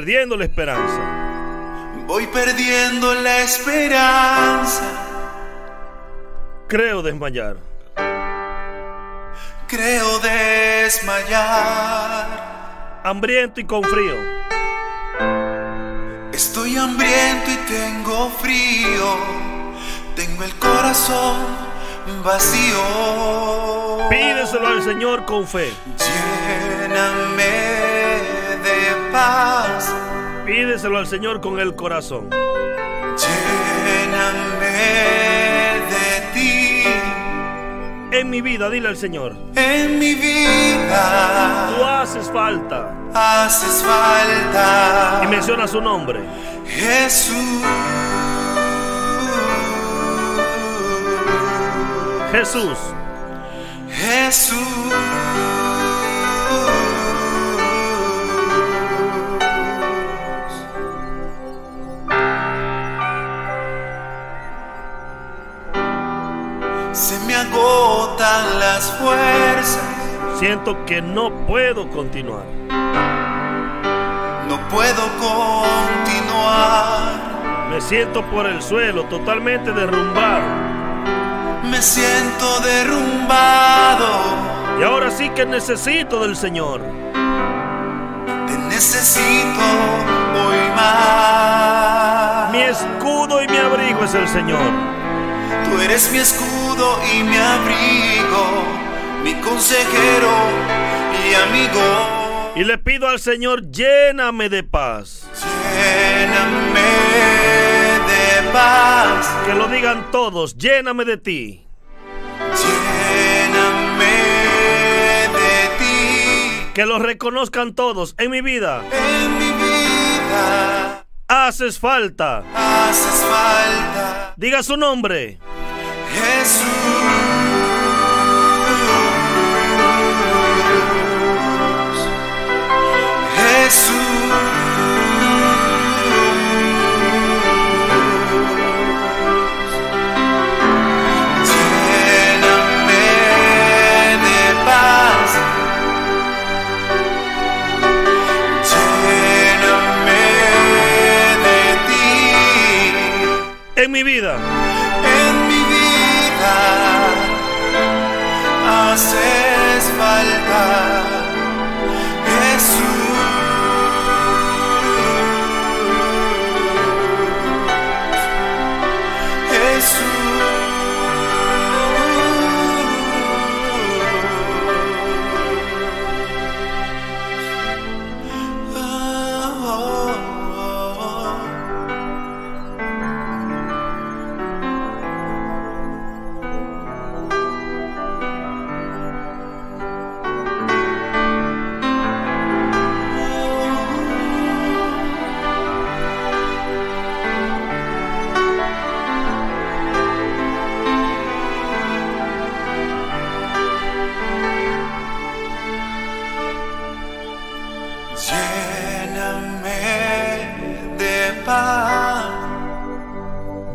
perdiendo la esperanza. Voy perdiendo la esperanza. Creo desmayar. Creo desmayar. Hambriento y con frío. Estoy hambriento y tengo frío. Tengo el corazón vacío. Pídeselo al Señor con fe. Lléname Pídeselo al Señor con el corazón. Lléname de ti. En mi vida, dile al Señor. En mi vida. Tú haces falta. Haces falta. Y menciona su nombre. Jesús. Jesús. Jesús. fuerzas. Siento que no puedo continuar. No puedo continuar. Me siento por el suelo, totalmente derrumbado. Me siento derrumbado. Y ahora sí que necesito del Señor. Te necesito hoy más. Mi escudo y mi abrigo es el Señor. Tú eres mi escudo y mi abrigo, mi consejero y amigo. Y le pido al Señor, lléname de paz. Lléname de paz. Que lo digan todos, lléname de ti. Lléname de ti. Que lo reconozcan todos en mi vida. En mi vida. Haces falta. Haces falta. Diga su nombre. Jesús, Jesús, llename de paz, llename de ti en mi vida. myself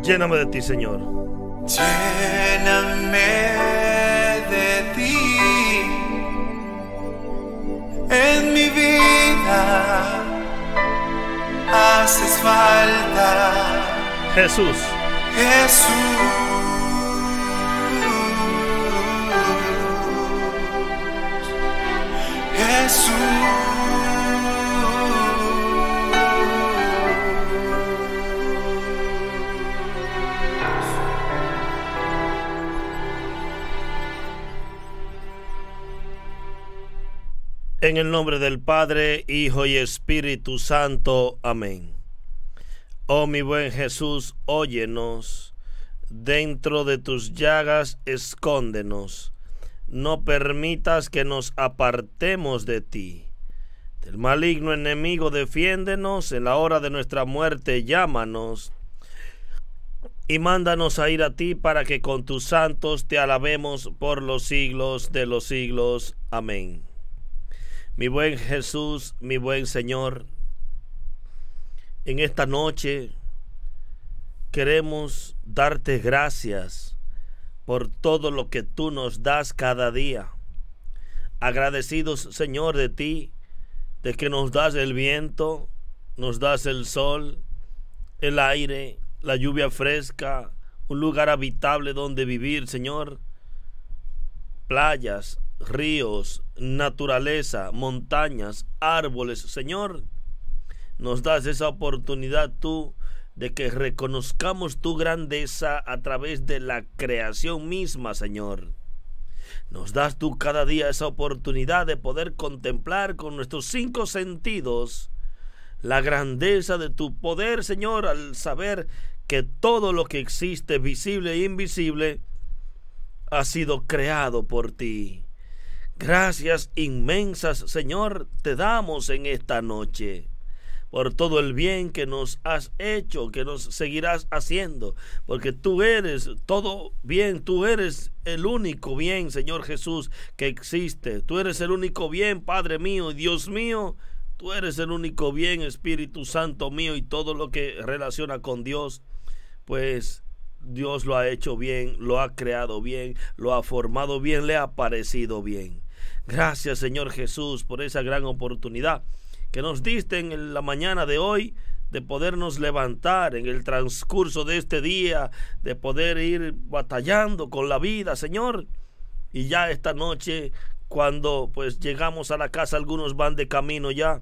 Lléname de ti, Señor. Lléname de ti en mi vida. Haces falta. Jesús. Jesús. Jesús. En el nombre del Padre, Hijo y Espíritu Santo. Amén. Oh mi buen Jesús, óyenos. Dentro de tus llagas, escóndenos. No permitas que nos apartemos de ti. Del maligno enemigo, defiéndenos. En la hora de nuestra muerte, llámanos. Y mándanos a ir a ti para que con tus santos te alabemos por los siglos de los siglos. Amén. Mi buen Jesús, mi buen Señor, en esta noche queremos darte gracias por todo lo que tú nos das cada día. Agradecidos, Señor, de ti, de que nos das el viento, nos das el sol, el aire, la lluvia fresca, un lugar habitable donde vivir, Señor, playas, ríos, naturaleza, montañas, árboles. Señor, nos das esa oportunidad tú de que reconozcamos tu grandeza a través de la creación misma, Señor. Nos das tú cada día esa oportunidad de poder contemplar con nuestros cinco sentidos la grandeza de tu poder, Señor, al saber que todo lo que existe, visible e invisible, ha sido creado por ti. Gracias inmensas, Señor, te damos en esta noche por todo el bien que nos has hecho, que nos seguirás haciendo, porque tú eres todo bien, tú eres el único bien, Señor Jesús, que existe, tú eres el único bien, Padre mío, y Dios mío, tú eres el único bien, Espíritu Santo mío, y todo lo que relaciona con Dios, pues... Dios lo ha hecho bien, lo ha creado bien, lo ha formado bien, le ha parecido bien. Gracias Señor Jesús por esa gran oportunidad que nos diste en la mañana de hoy de podernos levantar en el transcurso de este día, de poder ir batallando con la vida, Señor. Y ya esta noche, cuando pues llegamos a la casa, algunos van de camino ya,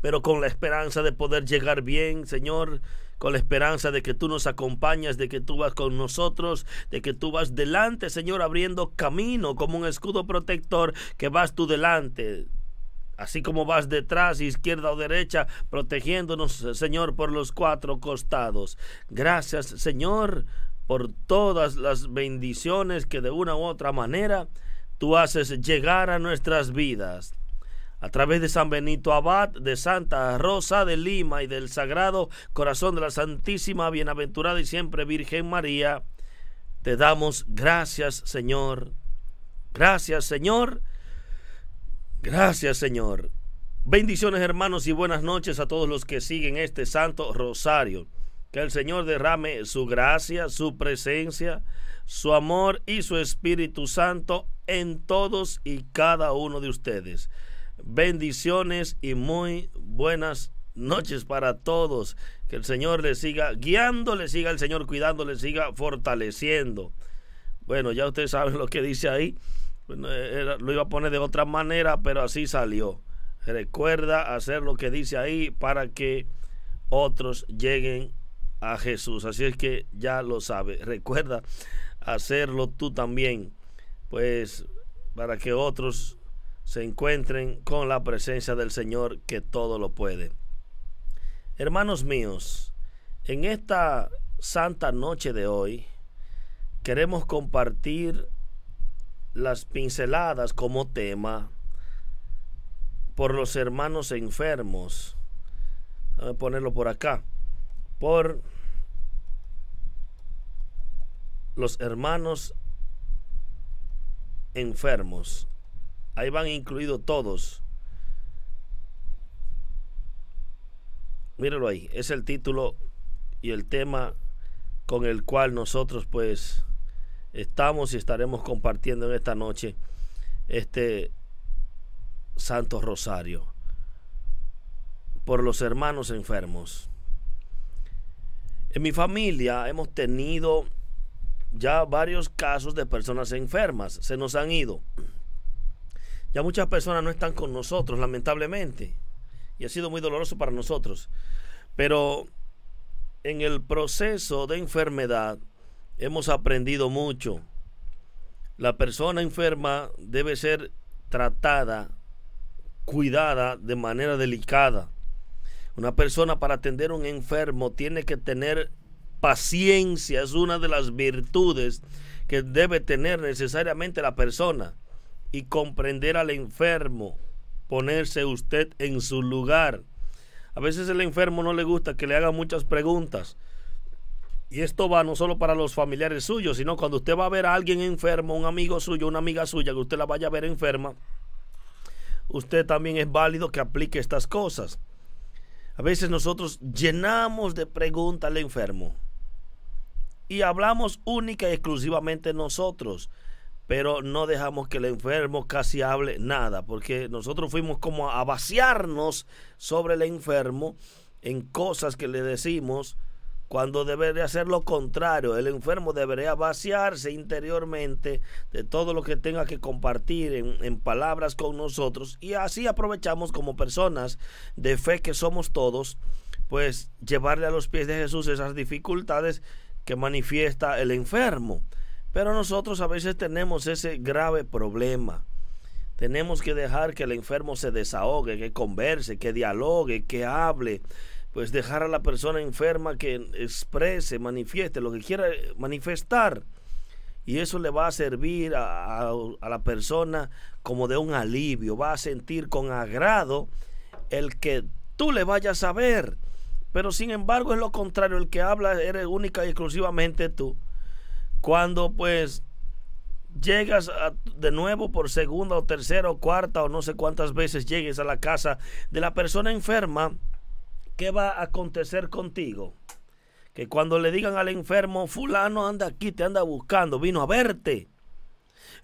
pero con la esperanza de poder llegar bien, Señor con la esperanza de que tú nos acompañas, de que tú vas con nosotros, de que tú vas delante, Señor, abriendo camino como un escudo protector que vas tú delante. Así como vas detrás, izquierda o derecha, protegiéndonos, Señor, por los cuatro costados. Gracias, Señor, por todas las bendiciones que de una u otra manera tú haces llegar a nuestras vidas a través de San Benito Abad, de Santa Rosa de Lima y del Sagrado Corazón de la Santísima, Bienaventurada y siempre Virgen María, te damos gracias Señor. Gracias Señor. Gracias Señor. Bendiciones hermanos y buenas noches a todos los que siguen este Santo Rosario. Que el Señor derrame su gracia, su presencia, su amor y su Espíritu Santo en todos y cada uno de ustedes. Bendiciones y muy buenas noches para todos. Que el Señor les siga guiando, le siga el Señor cuidando, le siga fortaleciendo. Bueno, ya ustedes saben lo que dice ahí. lo iba a poner de otra manera, pero así salió. Recuerda hacer lo que dice ahí para que otros lleguen a Jesús. Así es que ya lo sabe. Recuerda hacerlo tú también. Pues para que otros se encuentren con la presencia del Señor que todo lo puede. Hermanos míos, en esta santa noche de hoy queremos compartir las pinceladas como tema por los hermanos enfermos. Voy a ponerlo por acá. Por los hermanos enfermos. Ahí van incluidos todos. Míralo ahí. Es el título y el tema con el cual nosotros pues estamos y estaremos compartiendo en esta noche este Santo Rosario por los hermanos enfermos. En mi familia hemos tenido ya varios casos de personas enfermas, se nos han ido. Ya muchas personas no están con nosotros, lamentablemente. Y ha sido muy doloroso para nosotros. Pero en el proceso de enfermedad hemos aprendido mucho. La persona enferma debe ser tratada, cuidada de manera delicada. Una persona para atender a un enfermo tiene que tener paciencia, es una de las virtudes que debe tener necesariamente la persona y comprender al enfermo, ponerse usted en su lugar. A veces el enfermo no le gusta que le haga muchas preguntas. Y esto va no solo para los familiares suyos, sino cuando usted va a ver a alguien enfermo, un amigo suyo, una amiga suya, que usted la vaya a ver enferma, usted también es válido que aplique estas cosas. A veces nosotros llenamos de preguntas al enfermo y hablamos única y exclusivamente nosotros pero no dejamos que el enfermo casi hable nada, porque nosotros fuimos como a vaciarnos sobre el enfermo en cosas que le decimos cuando debería hacer lo contrario. El enfermo debería vaciarse interiormente de todo lo que tenga que compartir en, en, palabras con nosotros y así aprovechamos como personas de fe que somos todos, pues llevarle a los pies de Jesús esas dificultades que manifiesta el enfermo. Pero nosotros a veces tenemos ese grave problema. Tenemos que dejar que el enfermo se desahogue, que converse, que dialogue, que hable. Pues dejar a la persona enferma que exprese, manifieste lo que quiera manifestar. Y eso le va a servir a, la persona como de un alivio. Va a sentir con agrado el que tú le vayas a ver. Pero sin embargo es lo contrario, el que habla eres única y exclusivamente tú cuando pues llegas de nuevo por segunda o tercera o cuarta o no sé cuántas veces llegues a la casa de la persona enferma, ¿qué va a acontecer contigo? Que cuando le digan al enfermo, fulano anda aquí, te anda buscando, vino a verte.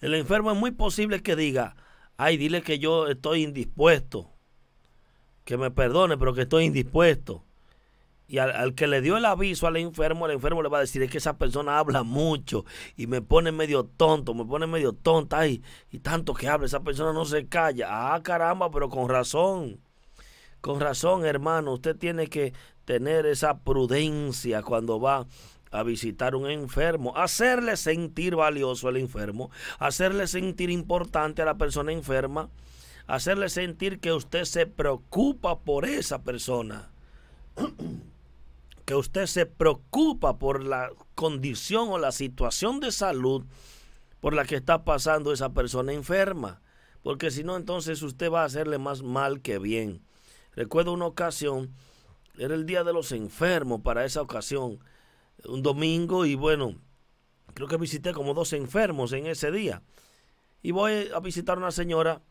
El enfermo es muy posible que diga, ay, dile que yo estoy indispuesto, que me perdone, pero que estoy indispuesto. Y al, que le dio el aviso al enfermo, el enfermo le va a decir, es que esa persona habla mucho y me pone medio tonto, me pone medio tonta, ay, y tanto que habla, esa persona no se calla. Ah, caramba, pero con razón. Con razón, hermano, usted tiene que tener esa prudencia cuando va a visitar un enfermo, hacerle sentir valioso al enfermo, hacerle sentir importante a la persona enferma, hacerle sentir que usted se preocupa por esa persona. que usted se preocupa por la condición o la situación de salud por la que está pasando esa persona enferma, porque si no, entonces usted va a hacerle más mal que bien. Recuerdo una ocasión, era el Día de los Enfermos para esa ocasión, un domingo, y bueno, creo que visité como dos enfermos en ese día. Y voy a visitar a una señora,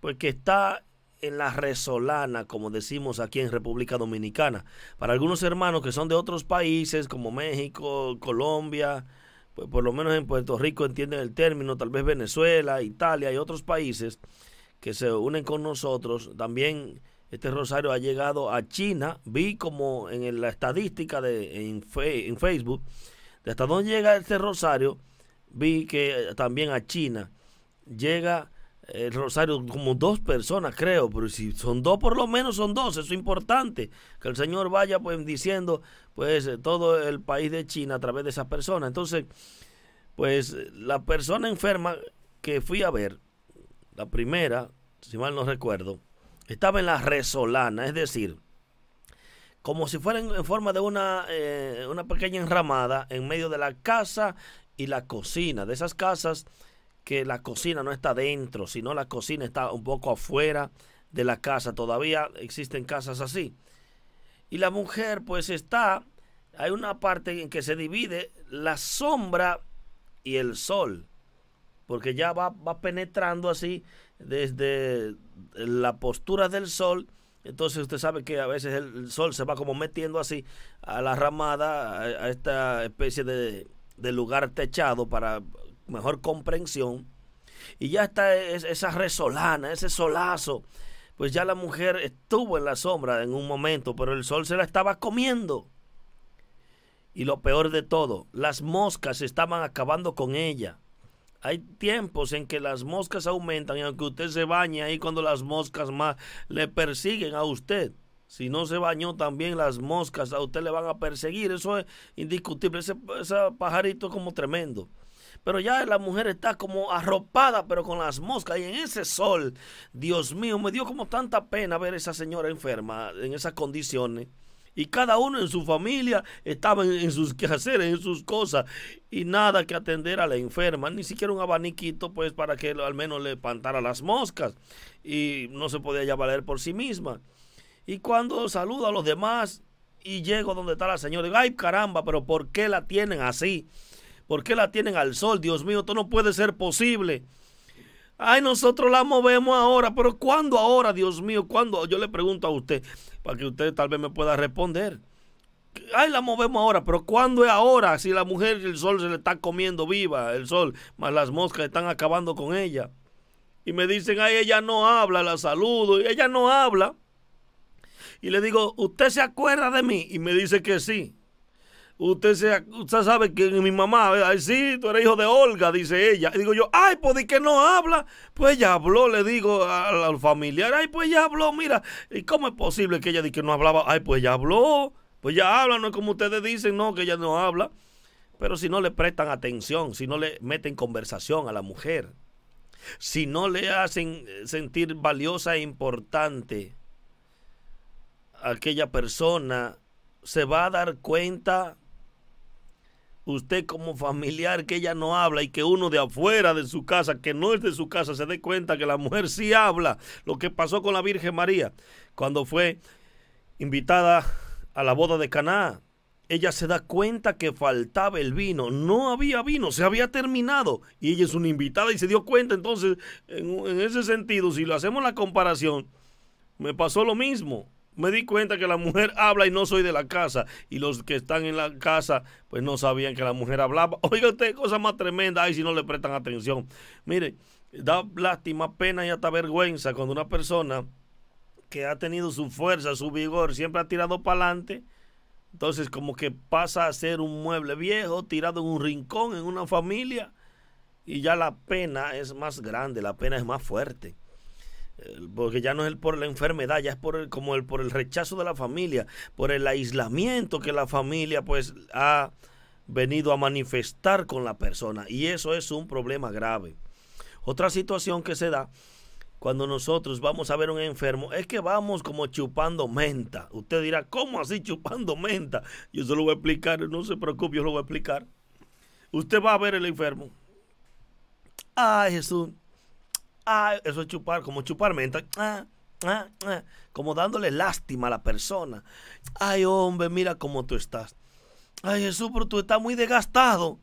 pues que está en la resolana, como decimos aquí en República Dominicana. Para algunos hermanos que son de otros países, como México, Colombia, pues por lo menos en Puerto Rico entienden el término, tal vez Venezuela, Italia y otros países que se unen con nosotros. También este rosario ha llegado a China. Vi como en la estadística de, en, en Facebook, de hasta dónde llega este rosario, vi que también a China llega el eh, Rosario como dos personas, creo, pero si son dos, por lo menos son dos, eso es importante, que el Señor vaya pues diciendo pues eh, todo el país de China a través de esas personas. Entonces, pues la persona enferma que fui a ver, la primera, si mal no recuerdo, estaba en la resolana, es decir, como si fuera en, forma de una, eh, una pequeña enramada en medio de la casa y la cocina, de esas casas que la cocina no está dentro, sino la cocina está un poco afuera de la casa. Todavía existen casas así. Y la mujer pues está, hay una parte en que se divide la sombra y el sol, porque ya va, penetrando así desde la postura del sol. Entonces usted sabe que a veces el, sol se va como metiendo así a la ramada, a, a esta especie de, de lugar techado para mejor comprensión. Y ya está esa resolana, ese solazo. Pues ya la mujer estuvo en la sombra en un momento, pero el sol se la estaba comiendo. Y lo peor de todo, las moscas estaban acabando con ella. Hay tiempos en que las moscas aumentan y aunque usted se bañe ahí cuando las moscas más le persiguen a usted. Si no se bañó también las moscas a usted le van a perseguir. Eso es indiscutible. Ese, ese pajarito es como tremendo pero ya la mujer está como arropada, pero con las moscas y en ese sol, Dios mío, me dio como tanta pena ver a esa señora enferma en esas condiciones. Y cada uno en su familia estaba en, sus quehaceres, en sus cosas. Y nada que atender a la enferma. Ni siquiera un abaniquito, pues, para que al menos le espantara las moscas. Y no se podía ya valer por sí misma. Y cuando saludo a los demás y llego donde está la señora, digo, ay caramba, pero ¿por qué la tienen así? ¿Por qué la tienen al sol? Dios mío, esto no puede ser posible. Ay, nosotros la movemos ahora, pero ¿cuándo ahora, Dios mío? ¿Cuándo? Yo le pregunto a usted, para que usted tal vez me pueda responder. Ay, la movemos ahora, pero ¿cuándo es ahora? Si la mujer el sol se le está comiendo viva, el sol, más las moscas están acabando con ella. Y me dicen, ay, ella no habla, la saludo, y ella no habla. Y le digo, ¿usted se acuerda de mí? Y me dice que sí. Usted, sabe que mi mamá, ay, sí, tú eres hijo de Olga, dice ella. Y digo yo, ay, pues de que no habla. Pues ella habló, le digo al familiar, ay, pues ella habló, mira. ¿Y cómo es posible que ella di que no hablaba? Ay, pues ella habló. Pues ya habla, no es como ustedes dicen, no, que ella no habla. Pero si no le prestan atención, si no le meten conversación a la mujer, si no le hacen sentir valiosa e importante, aquella persona se va a dar cuenta usted como familiar que ella no habla y que uno de afuera de su casa, que no es de su casa, se dé cuenta que la mujer sí habla. Lo que pasó con la Virgen María cuando fue invitada a la boda de Caná. Ella se da cuenta que faltaba el vino. No había vino, se había terminado. Y ella es una invitada y se dio cuenta. Entonces, en, en ese sentido, si lo hacemos la comparación, me pasó lo mismo me di cuenta que la mujer habla y no soy de la casa. Y los que están en la casa, pues no sabían que la mujer hablaba. Oiga usted, cosa más tremenda. Ay, si no le prestan atención. Mire, da lástima, pena y hasta vergüenza cuando una persona que ha tenido su fuerza, su vigor, siempre ha tirado para adelante. Entonces, como que pasa a ser un mueble viejo, tirado en un rincón, en una familia. Y ya la pena es más grande, la pena es más fuerte porque ya no es por la enfermedad, ya es por el, como por el rechazo de la familia, por el aislamiento que la familia pues ha venido a manifestar con la persona y eso es un problema grave. Otra situación que se da cuando nosotros vamos a ver un enfermo es que vamos como chupando menta. Usted dirá, ¿cómo así chupando menta? Yo se lo voy a explicar, no se preocupe, yo lo voy a explicar. Usted va a ver el enfermo. Ay, Jesús, Ah, eso es chupar, como chupar menta. Ah, ah, como dándole lástima a la persona. Ay, hombre, mira cómo tú estás. Ay, Jesús, pero tú estás muy desgastado.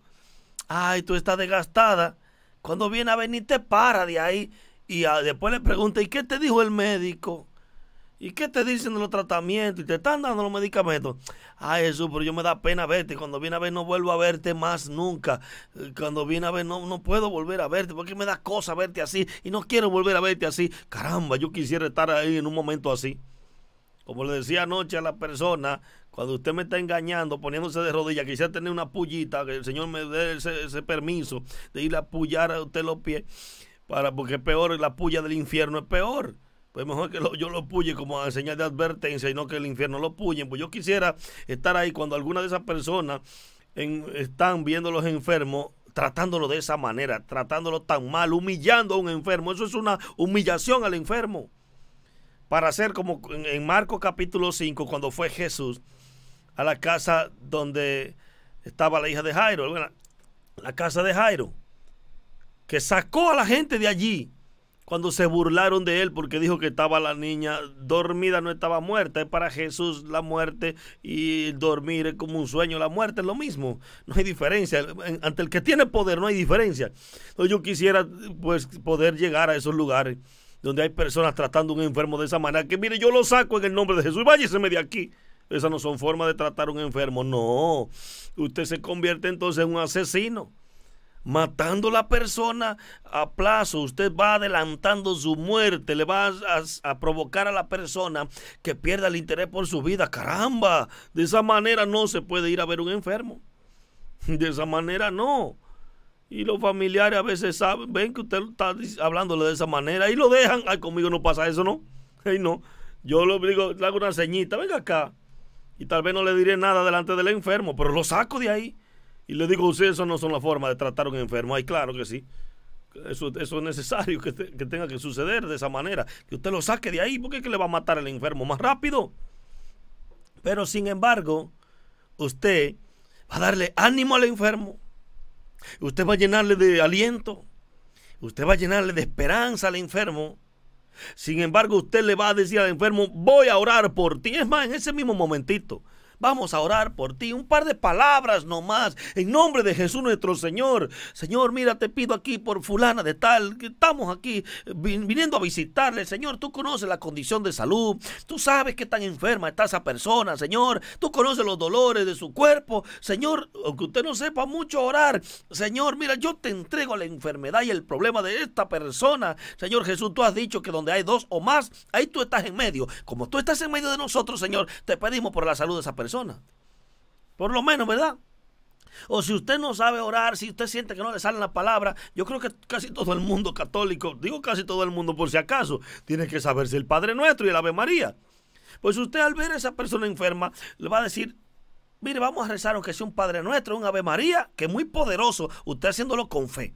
Ay, tú estás desgastada. Cuando viene a venir, te para de ahí. Y después le pregunta, ¿y qué te dijo el médico? ¿Y qué te dicen de los tratamientos? Y te están dando los medicamentos. Ay, Jesús, pero yo me da pena verte. Cuando viene a ver, no vuelvo a verte más nunca. Cuando viene a ver, no, no puedo volver a verte. Porque me da cosa verte así. Y no quiero volver a verte así. Caramba, yo quisiera estar ahí en un momento así. Como le decía anoche a la persona, cuando usted me está engañando, poniéndose de rodillas, quisiera tener una pullita, que el Señor me dé ese, permiso de ir a pullar a usted los pies. Para, porque es peor, la puya del infierno es peor. Pues mejor que yo lo puye como señal de advertencia y no que el infierno lo puye. Pues yo quisiera estar ahí cuando alguna de esas personas están viendo a los enfermos tratándolo de esa manera, tratándolo tan mal, humillando a un enfermo. Eso es una humillación al enfermo. Para hacer como en, Marcos capítulo 5, cuando fue Jesús a la casa donde estaba la hija de Jairo, la casa de Jairo, que sacó a la gente de allí cuando se burlaron de él porque dijo que estaba la niña dormida, no estaba muerta. es Para Jesús la muerte y dormir es como un sueño. La muerte es lo mismo, no hay diferencia. Ante el que tiene poder no hay diferencia. Entonces yo quisiera pues poder llegar a esos lugares donde hay personas tratando a un enfermo de esa manera. Que mire, yo lo saco en el nombre de Jesús. me de aquí. Esas no son formas de tratar a un enfermo. No. Usted se convierte entonces en un asesino matando la persona a plazo. Usted va adelantando su muerte, le va a, provocar a la persona que pierda el interés por su vida. Caramba, de esa manera no se puede ir a ver un enfermo. De esa manera no. Y los familiares a veces saben, ven que usted está hablándole de esa manera y lo dejan. Ay, conmigo no pasa eso, ¿no? Ay, no. Yo le digo, hago una ceñita, venga acá. Y tal vez no le diré nada delante del enfermo, pero lo saco de ahí. Y le digo a usted, eso no son la forma de tratar a un enfermo. Ay, claro que sí. Eso, es necesario que, que, tenga que suceder de esa manera. Que usted lo saque de ahí porque es que le va a matar al enfermo más rápido. Pero sin embargo, usted va a darle ánimo al enfermo. Usted va a llenarle de aliento. Usted va a llenarle de esperanza al enfermo. Sin embargo, usted le va a decir al enfermo, voy a orar por ti. Es más, en ese mismo momentito, Vamos a orar por ti. Un par de palabras nomás. En nombre de Jesús nuestro Señor. Señor, mira, te pido aquí por fulana de tal. estamos aquí eh, viniendo a visitarle. Señor, tú conoces la condición de salud. Tú sabes que tan enferma está esa persona, Señor. Tú conoces los dolores de su cuerpo. Señor, aunque usted no sepa mucho orar. Señor, mira, yo te entrego la enfermedad y el problema de esta persona. Señor Jesús, tú has dicho que donde hay dos o más, ahí tú estás en medio. Como tú estás en medio de nosotros, Señor, te pedimos por la salud de esa persona. Por lo menos, ¿verdad? O si usted no sabe orar, si usted siente que no le sale la palabra, yo creo que casi todo el mundo católico, digo casi todo el mundo por si acaso, tiene que saberse el Padre Nuestro y el Ave María. Pues usted al ver a esa persona enferma, le va a decir, mire, vamos a rezar aunque sea un Padre Nuestro, un Ave María, que es muy poderoso, usted haciéndolo con fe.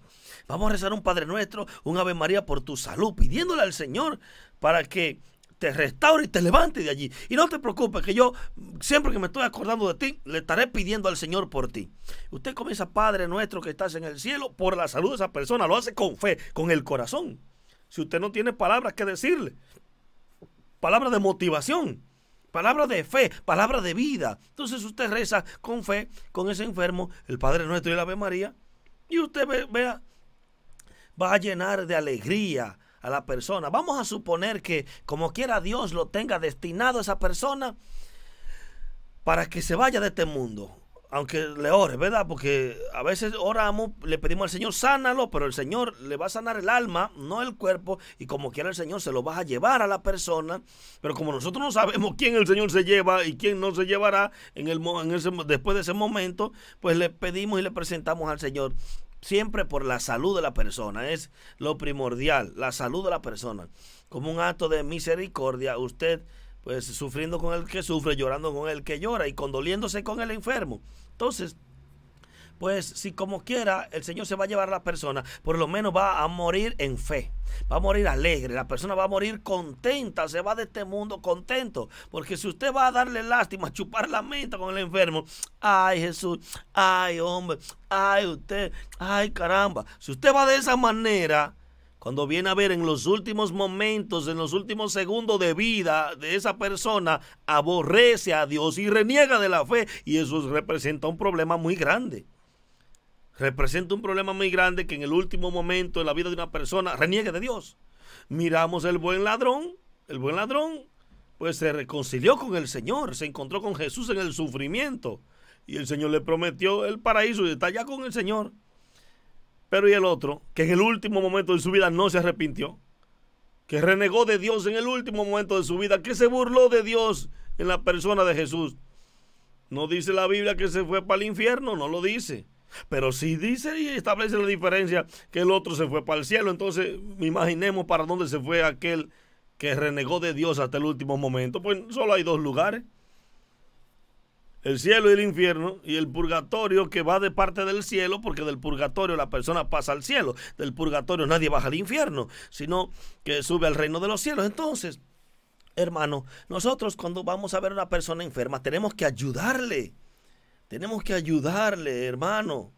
Vamos a rezar un Padre Nuestro, un Ave María por tu salud, pidiéndole al Señor para que te restaure y te levante de allí. Y no te preocupes, que yo siempre que me estoy acordando de ti, le estaré pidiendo al Señor por ti. Usted comienza, Padre nuestro que estás en el cielo, por la salud de esa persona, lo hace con fe, con el corazón. Si usted no tiene palabras que decirle, palabras de motivación, palabras de fe, palabras de vida. Entonces usted reza con fe, con ese enfermo, el Padre Nuestro y la Ave María, y usted vea, va a llenar de alegría a la persona. Vamos a suponer que como quiera Dios lo tenga destinado a esa persona para que se vaya de este mundo. Aunque le ore, ¿verdad? Porque a veces oramos, le pedimos al Señor, sánalo, pero el Señor le va a sanar el alma, no el cuerpo, y como quiera el Señor se lo va a llevar a la persona, pero como nosotros no sabemos quién el Señor se lleva y quién no se llevará en el, después de ese momento, pues le pedimos y le presentamos al Señor siempre por la salud de la persona. Es lo primordial, la salud de la persona. Como un acto de misericordia, usted pues sufriendo con el que sufre, llorando con el que llora y condoliéndose con el enfermo. Entonces, pues si como quiera el Señor se va a llevar a la persona, por lo menos va a morir en fe, va a morir alegre, la persona va a morir contenta, se va de este mundo contento, porque si usted va a darle lástima, a chupar la menta con el enfermo, ay Jesús, ay hombre, ay usted, ay caramba, si usted va de esa manera, cuando viene a ver en los últimos momentos, en los últimos segundos de vida de esa persona, aborrece a Dios y reniega de la fe. Y eso representa un problema muy grande representa un problema muy grande que en el último momento de la vida de una persona reniegue de Dios. Miramos el buen ladrón, el buen ladrón pues se reconcilió con el Señor, se encontró con Jesús en el sufrimiento y el Señor le prometió el paraíso y está ya con el Señor. Pero y el otro, que en el último momento de su vida no se arrepintió, que renegó de Dios en el último momento de su vida, que se burló de Dios en la persona de Jesús. No dice la Biblia que se fue para el infierno, no lo dice. Pero si dice y establece la diferencia que el otro se fue para el cielo, entonces imaginemos para dónde se fue aquel que renegó de Dios hasta el último momento. Pues solo hay dos lugares. El cielo y el infierno y el purgatorio que va de parte del cielo, porque del purgatorio la persona pasa al cielo, del purgatorio nadie baja al infierno, sino que sube al reino de los cielos. Entonces, hermano, nosotros cuando vamos a ver a una persona enferma tenemos que ayudarle tenemos que ayudarle, hermano.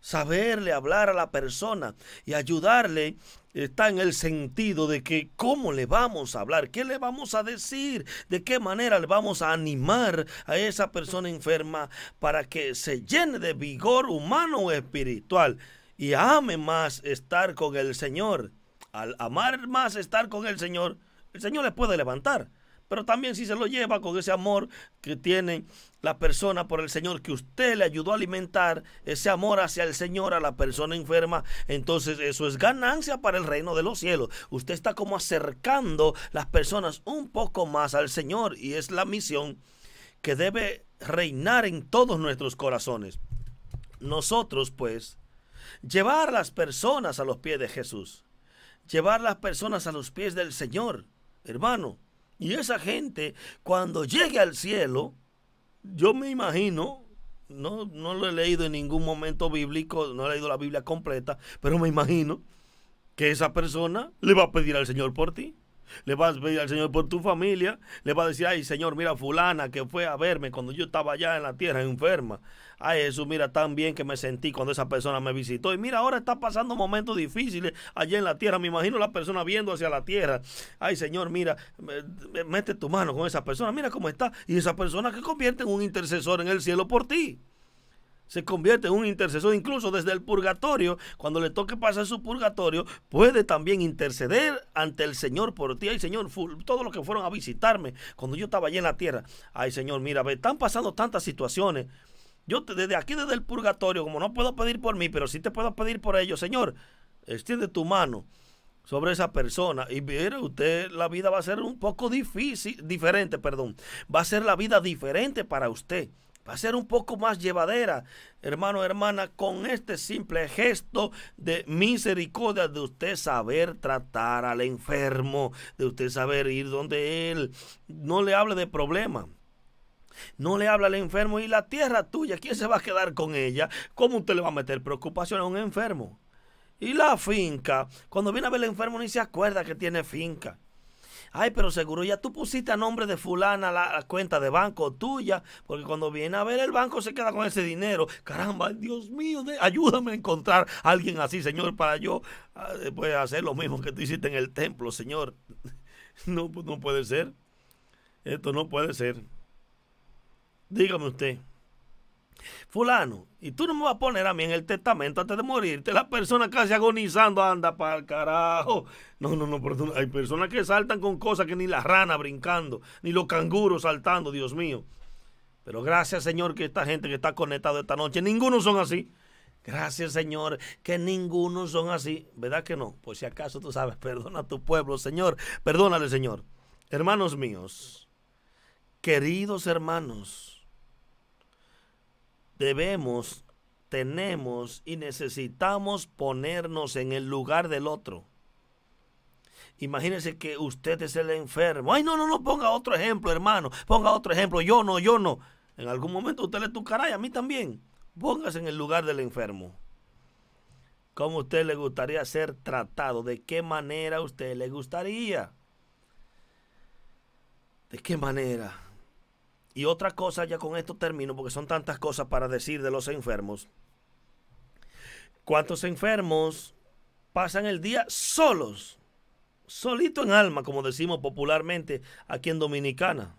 Saberle hablar a la persona y ayudarle está en el sentido de que cómo le vamos a hablar, qué le vamos a decir, de qué manera le vamos a animar a esa persona enferma para que se llene de vigor humano o espiritual y ame más estar con el Señor. Al amar más estar con el Señor, el Señor le puede levantar pero también si se lo lleva con ese amor que tiene la persona por el Señor, que usted le ayudó a alimentar ese amor hacia el Señor, a la persona enferma, entonces eso es ganancia para el reino de los cielos. Usted está como acercando las personas un poco más al Señor y es la misión que debe reinar en todos nuestros corazones. Nosotros, pues, llevar las personas a los pies de Jesús, llevar las personas a los pies del Señor, hermano. Y esa gente, cuando llegue al cielo, yo me imagino, no, no lo he leído en ningún momento bíblico, no he leído la Biblia completa, pero me imagino que esa persona le va a pedir al Señor por ti. Le vas a pedir al Señor por tu familia. Le vas a decir, ay Señor, mira fulana que fue a verme cuando yo estaba allá en la tierra enferma. Ay Jesús, mira tan bien que me sentí cuando esa persona me visitó. Y mira, ahora está pasando momentos difíciles allá en la tierra. Me imagino la persona viendo hacia la tierra. Ay Señor, mira, mete tu mano con esa persona. Mira cómo está. Y esa persona que convierte en un intercesor en el cielo por ti se convierte en un intercesor, incluso desde el purgatorio, cuando le toque pasar su purgatorio, puede también interceder ante el Señor por ti. Ay, Señor, todos los que fueron a visitarme cuando yo estaba allí en la tierra. Ay, Señor, mira, están pasando tantas situaciones. Yo te, desde aquí, desde el purgatorio, como no puedo pedir por mí, pero sí te puedo pedir por ellos, Señor, extiende tu mano sobre esa persona y mire usted la vida va a ser un poco difícil diferente perdón va a ser la vida diferente para usted va a ser un poco más llevadera, hermano, hermana, con este simple gesto de misericordia de usted saber tratar al enfermo, de usted saber ir donde él. No le hable de problema. No le habla al enfermo y la tierra tuya, ¿quién se va a quedar con ella? ¿Cómo usted le va a meter preocupación a un enfermo? Y la finca, cuando viene a ver el enfermo ni se acuerda que tiene finca ay, pero seguro ya tú pusiste a nombre de fulana la, cuenta de banco tuya, porque cuando viene a ver el banco se queda con ese dinero. Caramba, Dios mío, ayúdame a encontrar a alguien así, Señor, para yo pues, hacer lo mismo que tú hiciste en el templo, Señor. No, no puede ser. Esto no puede ser. Dígame usted fulano, y tú no me vas a poner a mí en el testamento antes de morirte. La persona casi agonizando anda para el carajo. No, no, no, perdón. Hay personas que saltan con cosas que ni la rana brincando, ni los canguros saltando, Dios mío. Pero gracias, Señor, que esta gente que está conectada esta noche, ninguno son así. Gracias, Señor, que ninguno son así. ¿Verdad que no? Pues si acaso tú sabes, perdona a tu pueblo, Señor. Perdónale, Señor. Hermanos míos, queridos hermanos, debemos, tenemos y necesitamos ponernos en el lugar del otro. Imagínese que usted es el enfermo. Ay, no, no, no, ponga otro ejemplo, hermano. Ponga otro ejemplo. Yo no, yo no. En algún momento usted le tu y a mí también. Póngase en el lugar del enfermo. ¿Cómo usted le gustaría ser tratado? ¿De qué manera usted le gustaría? ¿De qué manera? Y otra cosa, ya con esto termino, porque son tantas cosas para decir de los enfermos. ¿Cuántos enfermos pasan el día solos? Solito en alma, como decimos popularmente aquí en Dominicana.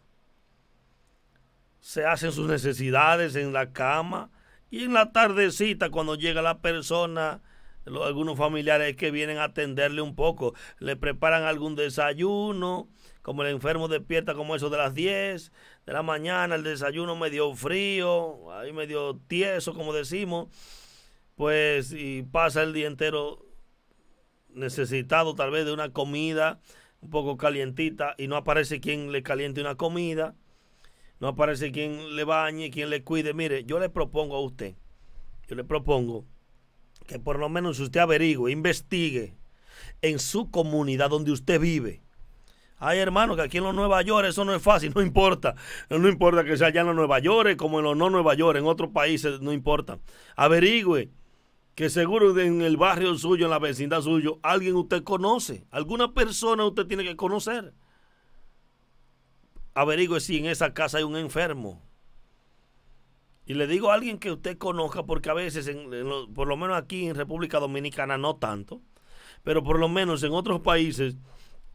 Se hacen sus necesidades en la cama y en la tardecita cuando llega la persona algunos familiares que vienen a atenderle un poco, le preparan algún desayuno, como el enfermo despierta como eso de las 10 de la mañana, el desayuno medio frío, ahí medio tieso, como decimos, pues y pasa el día entero necesitado tal vez de una comida un poco calientita y no aparece quien le caliente una comida, no aparece quien le bañe, quien le cuide. Mire, yo le propongo a usted, yo le propongo que por lo menos usted averigüe, investigue en su comunidad donde usted vive Ay, hermano, que aquí en los Nueva York eso no es fácil, no importa. No importa que sea allá en los Nueva York, como en los no Nueva York, en otros países, no importa. Averigüe que seguro en el barrio suyo, en la vecindad suyo, alguien usted conoce, alguna persona usted tiene que conocer. Averigüe si en esa casa hay un enfermo. Y le digo a alguien que usted conozca, porque a veces, por lo menos aquí en República Dominicana, no tanto, pero por lo menos en otros países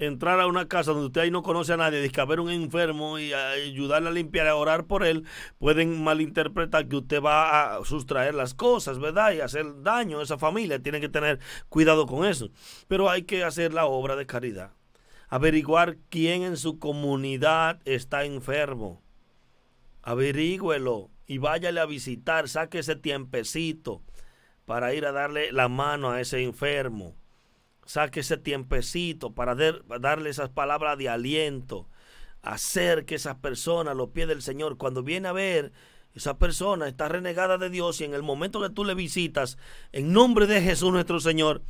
entrar a una casa donde usted ahí no conoce a nadie, dice que a un enfermo y ayudarle a limpiar, a orar por él, pueden malinterpretar que usted va a sustraer las cosas, ¿verdad? Y hacer daño a esa familia. Tienen que tener cuidado con eso. Pero hay que hacer la obra de caridad. Averiguar quién en su comunidad está enfermo. Averígüelo y váyale a visitar, saque ese tiempecito para ir a darle la mano a ese enfermo Saque ese tiempecito para darle esas palabras de aliento. Hacer que persona a los pies del Señor, cuando viene a ver, esa persona está renegada de Dios y en el momento que tú le visitas, en nombre de Jesús nuestro Señor,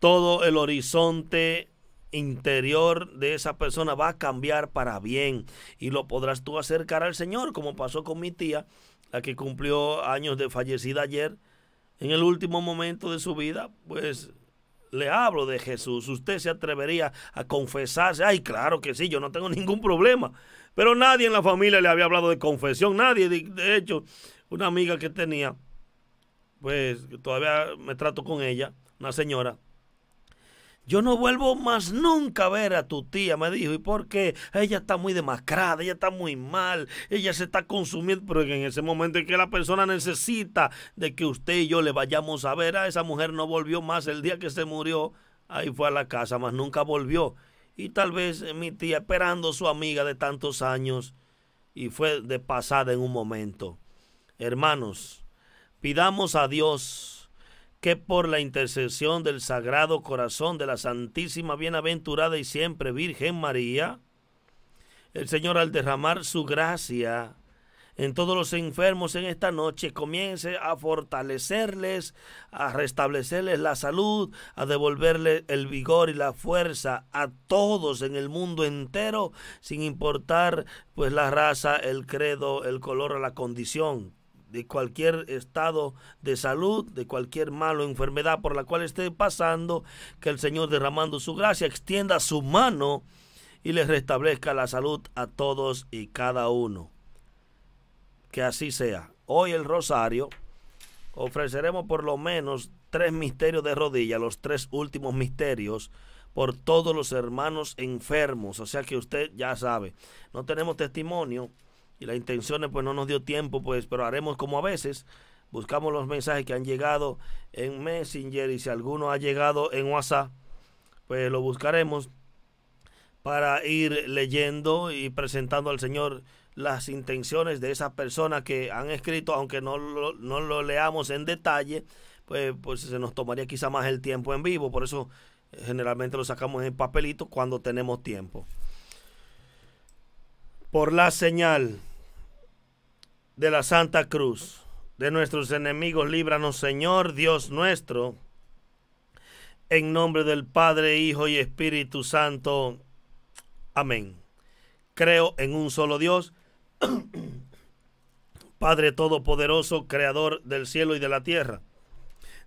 todo el horizonte interior de esa persona va a cambiar para bien y lo podrás tú acercar al Señor, como pasó con mi tía, la que cumplió años de fallecida ayer. En el último momento de su vida, pues le hablo de Jesús, ¿usted se atrevería a confesarse? Ay, claro que sí, yo no tengo ningún problema. Pero nadie en la familia le había hablado de confesión, nadie. De, hecho, una amiga que tenía, pues todavía me trato con ella, una señora, yo no vuelvo más nunca a ver a tu tía, me dijo. ¿Y por qué? Ella está muy demacrada, ella está muy mal, ella se está consumiendo. Pero en ese momento en que la persona necesita de que usted y yo le vayamos a ver, a ah, esa mujer no volvió más el día que se murió. Ahí fue a la casa, más nunca volvió. Y tal vez eh, mi tía esperando a su amiga de tantos años y fue de pasada en un momento. Hermanos, pidamos a Dios que por la intercesión del Sagrado Corazón de la Santísima Bienaventurada y siempre Virgen María, el Señor al derramar su gracia en todos los enfermos en esta noche, comience a fortalecerles, a restablecerles la salud, a devolverles el vigor y la fuerza a todos en el mundo entero, sin importar pues la raza, el credo, el color o la condición de cualquier estado de salud, de cualquier malo enfermedad por la cual esté pasando, que el Señor derramando su gracia extienda su mano y les restablezca la salud a todos y cada uno. Que así sea. Hoy el rosario ofreceremos por lo menos tres misterios de rodilla, los tres últimos misterios por todos los hermanos enfermos. O sea que usted ya sabe, no tenemos testimonio y las intenciones pues no nos dio tiempo, pues, pero haremos como a veces. Buscamos los mensajes que han llegado en Messenger y si alguno ha llegado en WhatsApp, pues lo buscaremos para ir leyendo y presentando al Señor las intenciones de esas personas que han escrito, aunque no lo, leamos en detalle, pues, pues se nos tomaría quizá más el tiempo en vivo. Por eso eh, generalmente lo sacamos en papelito cuando tenemos tiempo. Por la señal de la Santa Cruz. De nuestros enemigos líbranos, Señor, Dios nuestro. En nombre del Padre, Hijo y Espíritu Santo. Amén. Creo en un solo Dios, Padre Todopoderoso, Creador del cielo y de la tierra,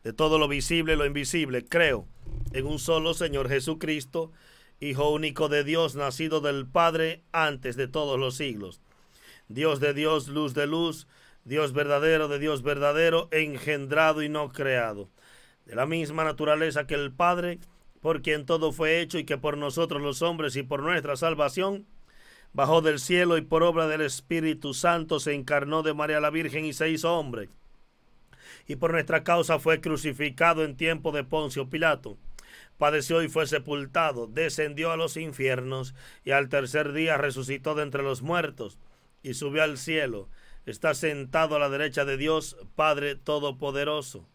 de todo lo visible y lo invisible. Creo en un solo Señor Jesucristo, Hijo único de Dios, nacido del Padre antes de todos los siglos Dios de Dios, luz de luz, Dios verdadero de Dios verdadero, engendrado y no creado, de la misma naturaleza que el Padre, por quien todo fue hecho y que por nosotros los hombres y por nuestra salvación, bajó del cielo y por obra del Espíritu Santo se encarnó de María la Virgen y se hizo hombre. Y por nuestra causa fue crucificado en tiempo de Poncio Pilato. Padeció y fue sepultado, descendió a los infiernos y al tercer día resucitó de entre los muertos y subió al cielo. Está sentado a la derecha de Dios, Padre Todopoderoso.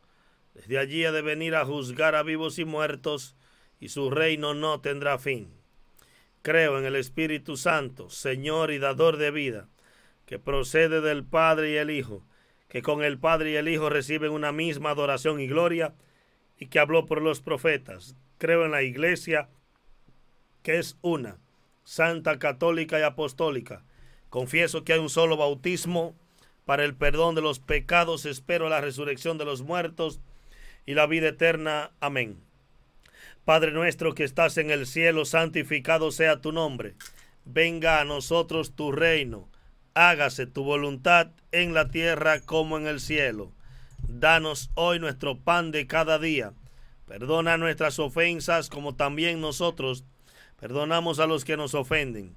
Desde allí ha de venir a juzgar a vivos y muertos, y su reino no tendrá fin. Creo en el Espíritu Santo, Señor y dador de vida, que procede del Padre y el Hijo, que con el Padre y el Hijo reciben una misma adoración y gloria, y que habló por los profetas. Creo en la Iglesia, que es una, santa, católica y apostólica Confieso que hay un solo bautismo para el perdón de los pecados. Espero la resurrección de los muertos y la vida eterna. Amén. Padre nuestro que estás en el cielo, santificado sea tu nombre. Venga a nosotros tu reino. Hágase tu voluntad en la tierra como en el cielo. Danos hoy nuestro pan de cada día. Perdona nuestras ofensas como también nosotros perdonamos a los que nos ofenden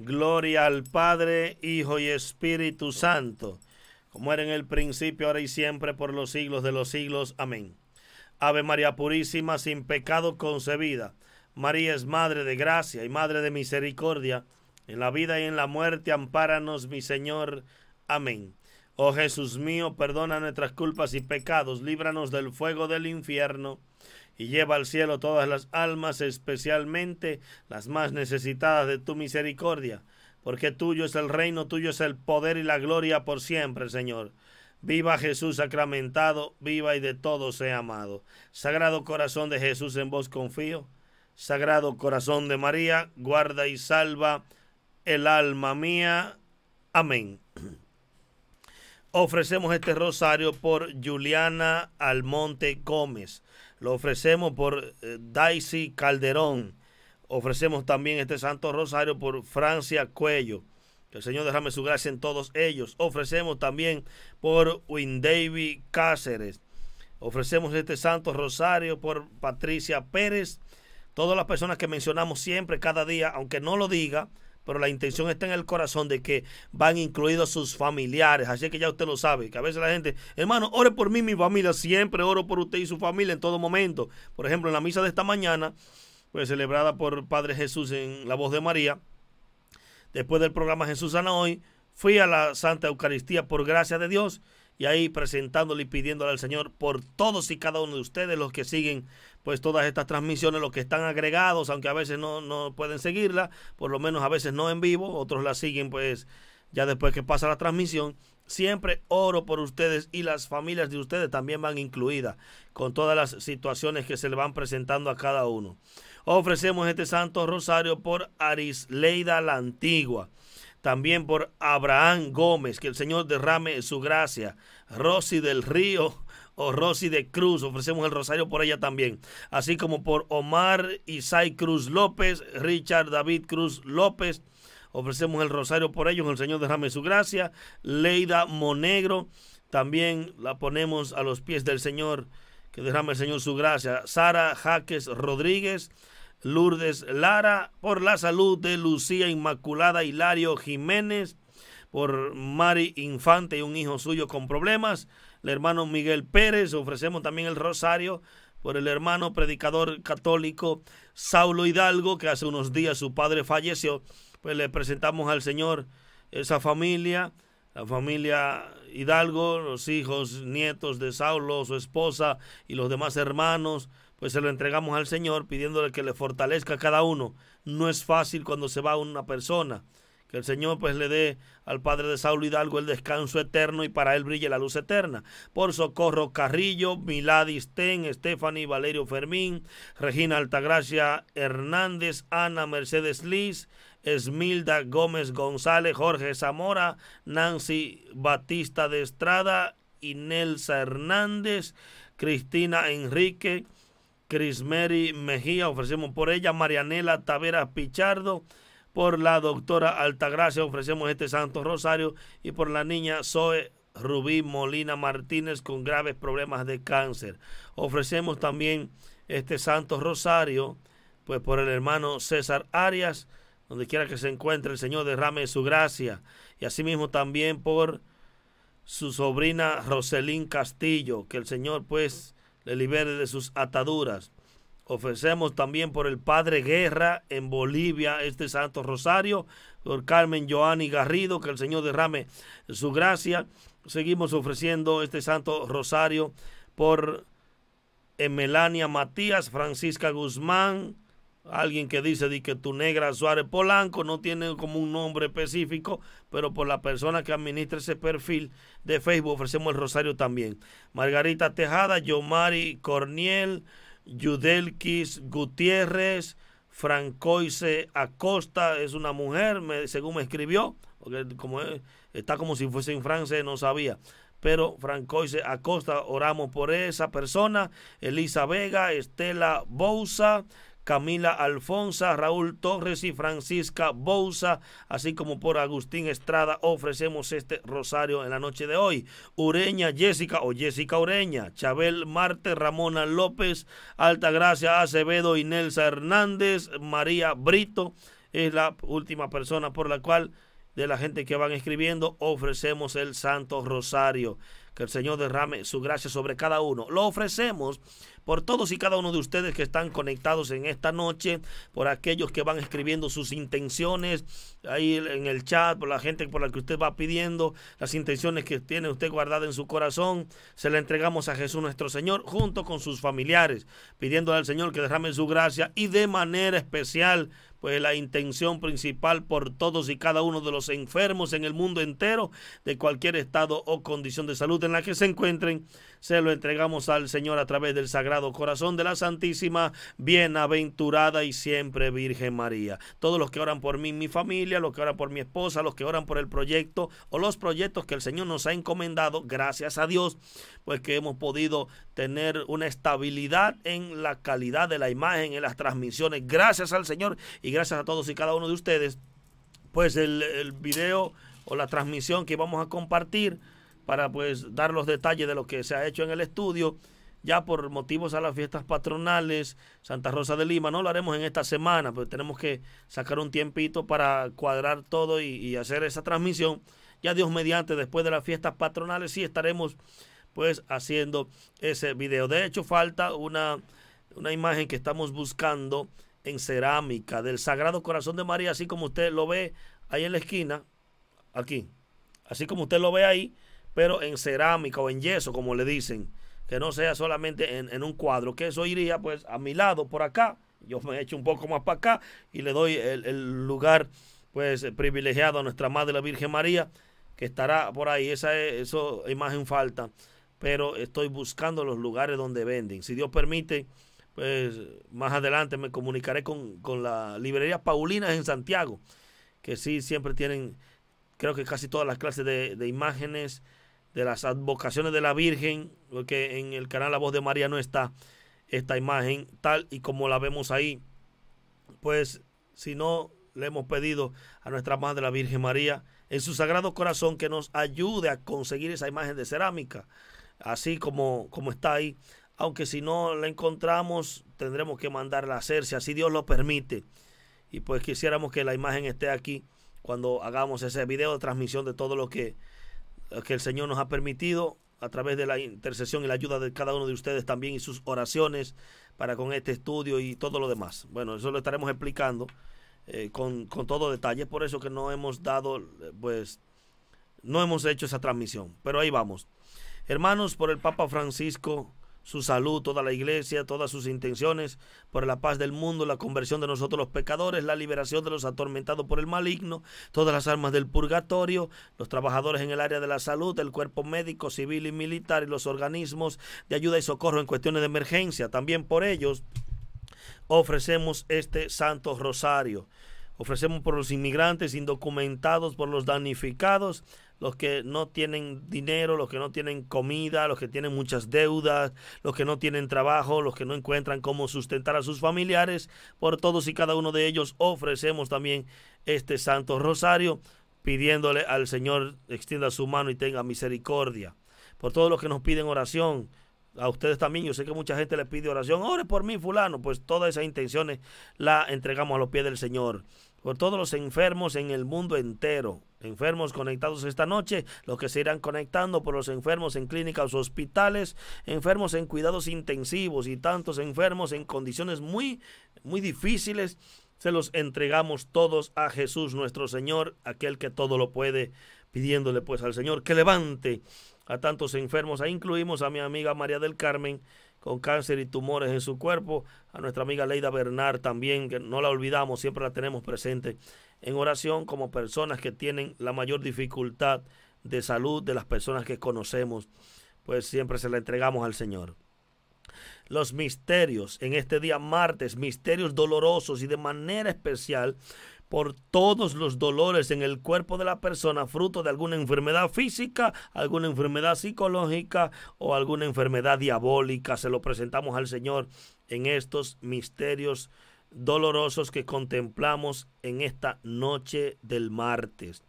Gloria al Padre, Hijo y Espíritu Santo, como era en el principio, ahora y siempre, por los siglos de los siglos. Amén. Ave María Purísima, sin pecado concebida. María es Madre de gracia y Madre de misericordia. En la vida y en la muerte, ampáranos, mi Señor. Amén. Oh Jesús mío, perdona nuestras culpas y pecados, líbranos del fuego del infierno y lleva al cielo todas las almas, especialmente las más necesitadas de tu misericordia, porque tuyo es el reino, tuyo es el poder y la gloria por siempre, Señor. Viva Jesús sacramentado, viva y de todos sea amado. Sagrado corazón de Jesús, en vos confío. Sagrado corazón de María, guarda y salva el alma mía. Amén. Ofrecemos este rosario por Juliana Almonte Gómez lo ofrecemos por eh, Daisy Calderón. Ofrecemos también este Santo Rosario por Francia Cuello. Que el Señor déjame su gracia en todos ellos. Ofrecemos también por Windavy Cáceres. Ofrecemos este Santo Rosario por Patricia Pérez. Todas las personas que mencionamos siempre, cada día, aunque no lo diga, pero la intención está en el corazón de que van incluidos sus familiares. Así que ya usted lo sabe, que a veces la gente, hermano, ore por mí y mi familia, siempre oro por usted y su familia en todo momento. Por ejemplo, en la misa de esta mañana, pues celebrada por Padre Jesús en la voz de María, después del programa Jesús Sana Hoy, fui a la Santa Eucaristía por gracia de Dios y ahí presentándole y pidiéndole al Señor por todos y cada uno de ustedes, los que siguen pues todas estas transmisiones, los que están agregados, aunque a veces no, pueden seguirla, por lo menos a veces no en vivo, otros la siguen pues ya después que pasa la transmisión. Siempre oro por ustedes y las familias de ustedes también van incluidas con todas las situaciones que se le van presentando a cada uno. Ofrecemos este Santo Rosario por Arisleida la Antigua también por Abraham Gómez, que el Señor derrame su gracia. Rosy del Río o Rosy de Cruz, ofrecemos el rosario por ella también. Así como por Omar Isai Cruz López, Richard David Cruz López. Ofrecemos el rosario por ellos, el Señor derrame su gracia. Leida Monegro, también la ponemos a los pies del Señor, que derrame el Señor su gracia. Sara Jaques Rodríguez, Lourdes Lara, por la salud de Lucía Inmaculada Hilario Jiménez, por Mari Infante y un hijo suyo con problemas, el hermano Miguel Pérez, ofrecemos también el rosario por el hermano predicador católico Saulo Hidalgo, que hace unos días su padre falleció, pues le presentamos al Señor esa familia, la familia Hidalgo, los hijos, nietos de Saulo, su esposa y los demás hermanos, pues se lo entregamos al Señor pidiéndole que le fortalezca a cada uno. No es fácil cuando se va una persona. Que el Señor pues le dé al Padre de Saulo Hidalgo el descanso eterno y para él brille la luz eterna. Por Socorro Carrillo, Miladis Ten, Stephanie Valerio Fermín, Regina Altagracia Hernández, Ana Mercedes Liz, Esmilda Gómez González, Jorge Zamora, Nancy Batista de Estrada, Inelsa Hernández, Cristina Enrique, Crismeri Mejía, ofrecemos por ella. Marianela Tavera Pichardo. Por la doctora Altagracia ofrecemos este Santo Rosario. Y por la niña Zoe Rubí Molina Martínez con graves problemas de cáncer. Ofrecemos también este Santo Rosario, pues por el hermano César Arias, donde quiera que se encuentre, el Señor derrame su gracia. Y asimismo también por su sobrina Roselín Castillo, que el Señor pues le libere de sus ataduras. Ofrecemos también por el Padre Guerra en Bolivia este Santo Rosario, por Carmen Joanny Garrido, que el Señor derrame su gracia. Seguimos ofreciendo este Santo Rosario por eh, Melania Matías, Francisca Guzmán, alguien que dice di que tu negra Suárez Polanco no tiene como un nombre específico, pero por la persona que administra ese perfil de Facebook ofrecemos el rosario también. Margarita Tejada, Yomari Corniel, Yudelkis Gutiérrez, Francoise Acosta, es una mujer, según me escribió, porque como está como si fuese en Francia, no sabía pero Francoise Acosta, oramos por esa persona, Elisa Vega, Estela Bousa... Camila Alfonsa, Raúl Torres y Francisca Bouza, así como por Agustín Estrada, ofrecemos este rosario en la noche de hoy. Ureña Jessica o Jessica Ureña, Chabel Marte, Ramona López, Altagracia Acevedo y Nelsa Hernández, María Brito es la última persona por la cual de la gente que van escribiendo, ofrecemos el Santo Rosario. Que el Señor derrame su gracia sobre cada uno. Lo ofrecemos por todos y cada uno de ustedes que están conectados en esta noche, por aquellos que van escribiendo sus intenciones, ahí en el chat, por la gente por la que usted va pidiendo, las intenciones que tiene usted guardada en su corazón, se la entregamos a Jesús nuestro Señor junto con sus familiares, pidiéndole al Señor que derrame su gracia y de manera especial pues la intención principal por todos y cada uno de los enfermos en el mundo entero, de cualquier estado o condición de salud en la que se encuentren, se lo entregamos al Señor a través del Sagrado Corazón de la Santísima, bienaventurada y siempre Virgen María. Todos los que oran por mí, mi familia, los que oran por mi esposa, los que oran por el proyecto o los proyectos que el Señor nos ha encomendado, gracias a Dios, pues que hemos podido tener una estabilidad en la calidad de la imagen, en las transmisiones. Gracias al Señor y gracias a todos y cada uno de ustedes. Pues el, el video o la transmisión que vamos a compartir para pues dar los detalles de lo que se ha hecho en el estudio ya por motivos a las fiestas patronales, Santa Rosa de Lima, no lo haremos en esta semana, pero tenemos que sacar un tiempito para cuadrar todo y, hacer esa transmisión. Ya Dios mediante, después de las fiestas patronales, sí estaremos pues haciendo ese video. De hecho, falta una, una imagen que estamos buscando en cerámica del Sagrado Corazón de María, así como usted lo ve ahí en la esquina, aquí, así como usted lo ve ahí, pero en cerámica o en yeso, como le dicen que no sea solamente en, un cuadro, que eso iría pues a mi lado por acá, yo me echo un poco más para acá y le doy el, lugar pues privilegiado a nuestra Madre la Virgen María, que estará por ahí, esa, e, eso imagen falta, pero estoy buscando los lugares donde venden, si Dios permite. Pues más adelante me comunicaré con, la librería Paulina en Santiago, que sí siempre tienen, creo que casi todas las clases de, de imágenes, de las advocaciones de la Virgen, porque en el canal La Voz de María no está esta imagen tal y como la vemos ahí. Pues si no le hemos pedido a nuestra Madre la Virgen María en su sagrado corazón que nos ayude a conseguir esa imagen de cerámica, así como, como está ahí. Aunque si no la encontramos, tendremos que mandarla a hacerse, así Dios lo permite. Y pues quisiéramos que la imagen esté aquí cuando hagamos ese video de transmisión de todo lo que que el Señor nos ha permitido a través de la intercesión y la ayuda de cada uno de ustedes también y sus oraciones para con este estudio y todo lo demás. Bueno, eso lo estaremos explicando eh, con, con, todo detalle, por eso que no hemos dado, pues, no hemos hecho esa transmisión, pero ahí vamos. Hermanos, por el Papa Francisco su salud, toda la iglesia, todas sus intenciones por la paz del mundo, la conversión de nosotros los pecadores, la liberación de los atormentados por el maligno, todas las armas del purgatorio, los trabajadores en el área de la salud, el cuerpo médico, civil y militar y los organismos de ayuda y socorro en cuestiones de emergencia. También por ellos ofrecemos este Santo Rosario. Ofrecemos por los inmigrantes, indocumentados, por los damnificados, los que no tienen dinero, los que no tienen comida, los que tienen muchas deudas, los que no tienen trabajo, los que no encuentran cómo sustentar a sus familiares. Por todos y cada uno de ellos ofrecemos también este Santo Rosario, pidiéndole al Señor extienda su mano y tenga misericordia. Por todos los que nos piden oración, a ustedes también. Yo sé que mucha gente le pide oración. Ore por mí, fulano. Pues todas esas intenciones las entregamos a los pies del Señor por todos los enfermos en el mundo entero. Enfermos conectados esta noche, los que se irán conectando por los enfermos en clínicas, hospitales, enfermos en cuidados intensivos y tantos enfermos en condiciones muy, muy difíciles. Se los entregamos todos a Jesús nuestro Señor, aquel que todo lo puede, pidiéndole pues al Señor que levante a tantos enfermos. Ahí incluimos a mi amiga María del Carmen, con cáncer y tumores en su cuerpo. A nuestra amiga Leida Bernard también, que no la olvidamos, siempre la tenemos presente en oración como personas que tienen la mayor dificultad de salud de las personas que conocemos, pues siempre se la entregamos al Señor. Los misterios en este día martes, misterios dolorosos y de manera especial por todos los dolores en el cuerpo de la persona fruto de alguna enfermedad física, alguna enfermedad psicológica o alguna enfermedad diabólica. Se lo presentamos al Señor en estos misterios dolorosos que contemplamos en esta noche del martes.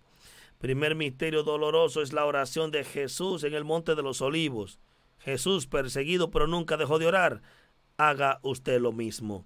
Primer misterio doloroso es la oración de Jesús en el Monte de los Olivos. Jesús perseguido pero nunca dejó de orar. Haga usted lo mismo.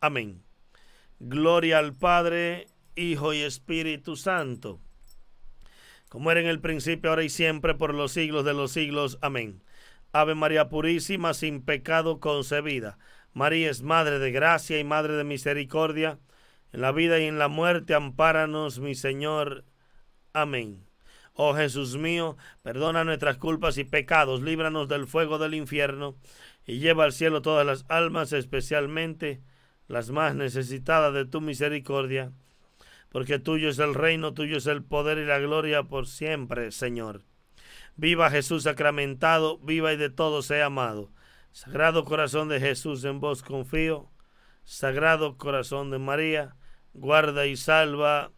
Amén. Gloria al Padre, Hijo y Espíritu Santo, como era en el principio, ahora y siempre, por los siglos de los siglos. Amén. Ave María Purísima, sin pecado concebida. María es Madre de Gracia y Madre de Misericordia. En la vida y en la muerte, ampáranos, mi Señor. Amén. Oh Jesús mío, perdona nuestras culpas y pecados, líbranos del fuego del infierno y lleva al cielo todas las almas, especialmente las más necesitadas de tu misericordia, porque tuyo es el reino, tuyo es el poder y la gloria por siempre, Señor. Viva Jesús sacramentado, viva y de todos sea amado. Sagrado corazón de Jesús, en vos confío. Sagrado corazón de María, guarda y salva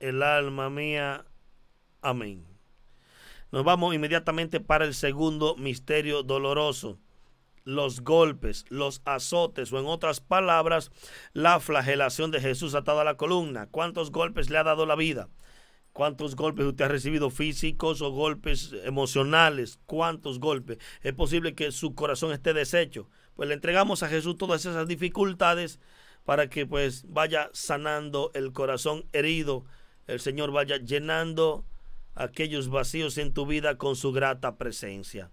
el alma mía. Amén. Nos vamos inmediatamente para el segundo misterio doloroso los golpes, los azotes o en otras palabras, la flagelación de Jesús atado a la columna. ¿Cuántos golpes le ha dado la vida? ¿Cuántos golpes usted ha recibido físicos o golpes emocionales? ¿Cuántos golpes? Es posible que su corazón esté deshecho. Pues le entregamos a Jesús todas esas dificultades para que pues vaya sanando el corazón herido. El Señor vaya llenando aquellos vacíos en tu vida con su grata presencia.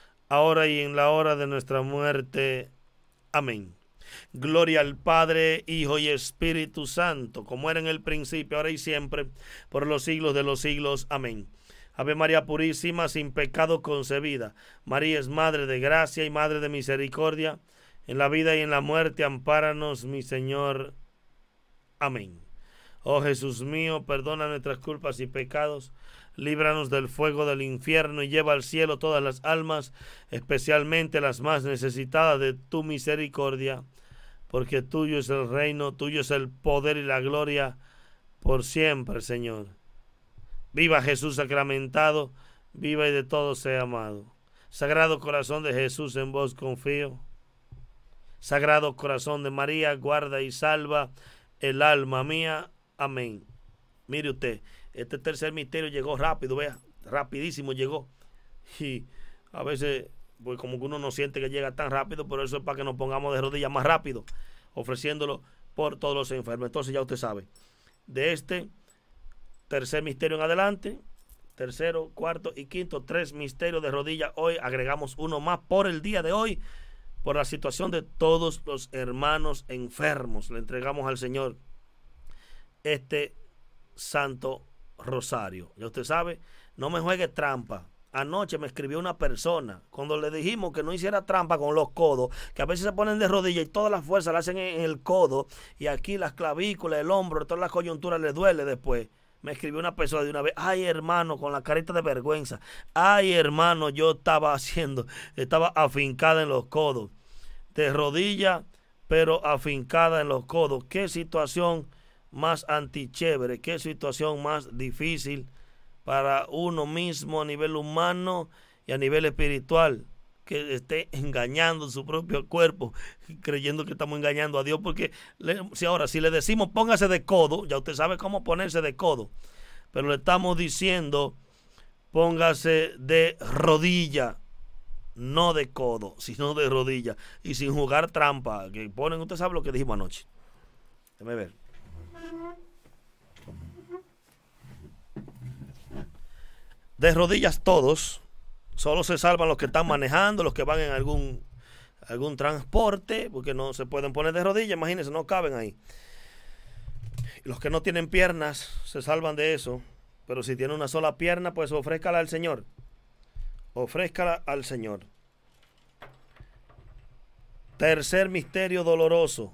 ahora y en la hora de nuestra muerte. Amén. Gloria al Padre, Hijo y Espíritu Santo, como era en el principio, ahora y siempre, por los siglos de los siglos. Amén. Ave María Purísima, sin pecado concebida. María es Madre de gracia y Madre de misericordia. En la vida y en la muerte, ampáranos, mi Señor. Amén. Oh Jesús mío, perdona nuestras culpas y pecados líbranos del fuego del infierno y lleva al cielo todas las almas, especialmente las más necesitadas de tu misericordia, porque tuyo es el reino, tuyo es el poder y la gloria por siempre, Señor. Viva Jesús sacramentado, viva y de todo sea amado. Sagrado corazón de Jesús, en vos confío. Sagrado corazón de María, guarda y salva el alma mía. Amén. Mire usted, este tercer misterio llegó rápido, vea, rapidísimo llegó. Y a veces, pues como que uno no siente que llega tan rápido, pero eso es para que nos pongamos de rodillas más rápido, ofreciéndolo por todos los enfermos. Entonces ya usted sabe, de este tercer misterio en adelante, tercero, cuarto y quinto, tres misterios de rodillas. Hoy agregamos uno más por el día de hoy, por la situación de todos los hermanos enfermos. Le entregamos al Señor este santo Rosario. Ya usted sabe, no me juegue trampa. Anoche me escribió una persona cuando le dijimos que no hiciera trampa con los codos, que a veces se ponen de rodillas y todas las fuerzas la hacen en el codo y aquí las clavículas, el hombro, todas las coyunturas le duele después. Me escribió una persona de una vez, ay hermano, con la carita de vergüenza, ay hermano, yo estaba haciendo, estaba afincada en los codos, de rodilla, pero afincada en los codos. Qué situación más antichévere, qué situación más difícil para uno mismo a nivel humano y a nivel espiritual, que esté engañando su propio cuerpo, creyendo que estamos engañando a Dios, porque si ahora, si le decimos póngase de codo, ya usted sabe cómo ponerse de codo, pero le estamos diciendo póngase de rodilla, no de codo, sino de rodilla, y sin jugar trampa, que ponen, usted sabe lo que dijimos anoche. Déjeme ver. De rodillas todos. Solo se salvan los que están manejando, los que van en algún, algún transporte, porque no se pueden poner de rodillas, imagínense, no caben ahí. Los que no tienen piernas se salvan de eso, pero si tiene una sola pierna, pues ofrézcala al Señor. Ofrézcala al Señor. Tercer misterio doloroso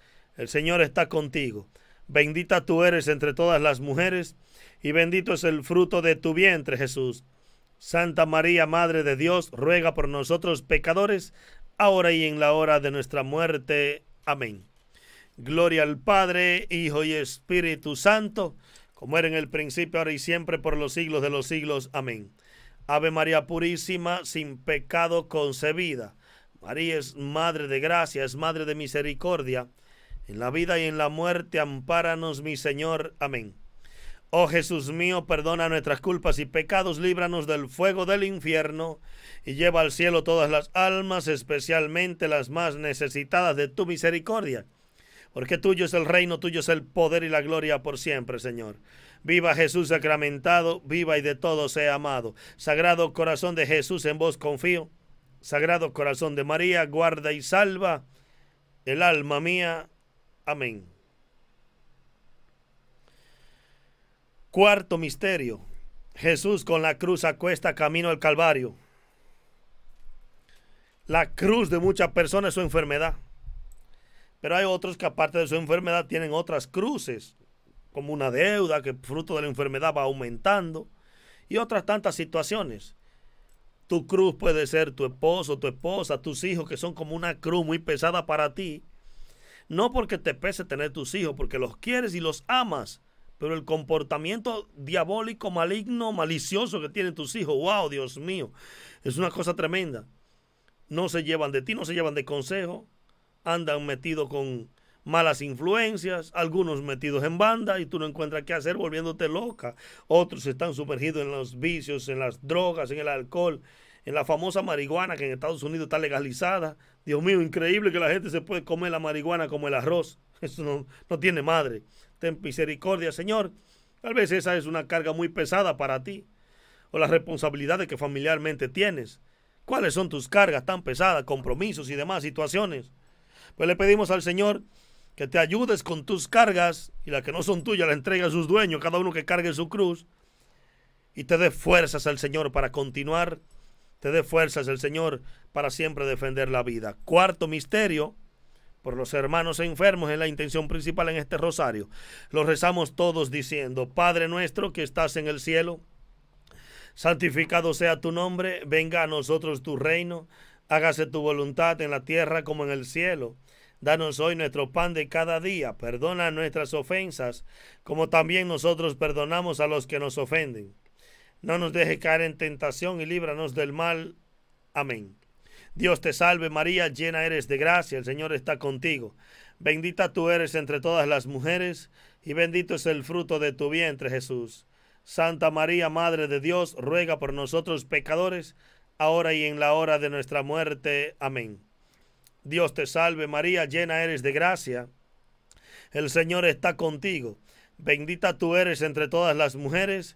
el Señor está contigo. Bendita tú eres entre todas las mujeres, y bendito es el fruto de tu vientre, Jesús. Santa María, Madre de Dios, ruega por nosotros pecadores, ahora y en la hora de nuestra muerte. Amén. Gloria al Padre, Hijo y Espíritu Santo, como era en el principio, ahora y siempre, por los siglos de los siglos. Amén. Ave María Purísima, sin pecado concebida. María es Madre de Gracia, es Madre de Misericordia en la vida y en la muerte, ampáranos, mi Señor. Amén. Oh Jesús mío, perdona nuestras culpas y pecados, líbranos del fuego del infierno y lleva al cielo todas las almas, especialmente las más necesitadas de tu misericordia. Porque tuyo es el reino, tuyo es el poder y la gloria por siempre, Señor. Viva Jesús sacramentado, viva y de todo sea amado. Sagrado corazón de Jesús, en vos confío. Sagrado corazón de María, guarda y salva el alma mía. Amén. Cuarto misterio. Jesús con la cruz acuesta camino al Calvario. La cruz de muchas personas es su enfermedad. Pero hay otros que aparte de su enfermedad tienen otras cruces, como una deuda que fruto de la enfermedad va aumentando y otras tantas situaciones. Tu cruz puede ser tu esposo, tu esposa, tus hijos, que son como una cruz muy pesada para ti, no porque te pese tener tus hijos, porque los quieres y los amas, pero el comportamiento diabólico, maligno, malicioso que tienen tus hijos, wow, Dios mío, es una cosa tremenda. No se llevan de ti, no se llevan de consejo, andan metidos con malas influencias, algunos metidos en banda y tú no encuentras qué hacer volviéndote loca, otros están sumergidos en los vicios, en las drogas, en el alcohol, en la famosa marihuana que en Estados Unidos está legalizada, Dios mío, increíble que la gente se puede comer la marihuana como el arroz. Eso no, no tiene madre. Ten misericordia, Señor. Tal vez esa es una carga muy pesada para ti o las responsabilidades que familiarmente tienes. ¿Cuáles son tus cargas tan pesadas, compromisos y demás situaciones? Pues le pedimos al Señor que te ayudes con tus cargas y las que no son tuyas las entregue a sus dueños, cada uno que cargue su cruz y te dé fuerzas al Señor para continuar te dé fuerzas el Señor para siempre defender la vida. Cuarto misterio, por los hermanos enfermos es la intención principal en este rosario. Lo rezamos todos diciendo, Padre nuestro que estás en el cielo, santificado sea tu nombre, venga a nosotros tu reino, hágase tu voluntad en la tierra como en el cielo. Danos hoy nuestro pan de cada día, perdona nuestras ofensas, como también nosotros perdonamos a los que nos ofenden no nos deje caer en tentación y líbranos del mal. Amén. Dios te salve María, llena eres de gracia, el Señor está contigo. Bendita tú eres entre todas las mujeres, y bendito es el fruto de tu vientre Jesús. Santa María, Madre de Dios, ruega por nosotros pecadores, ahora y en la hora de nuestra muerte. Amén. Dios te salve María, llena eres de gracia, el Señor está contigo. Bendita tú eres entre todas las mujeres,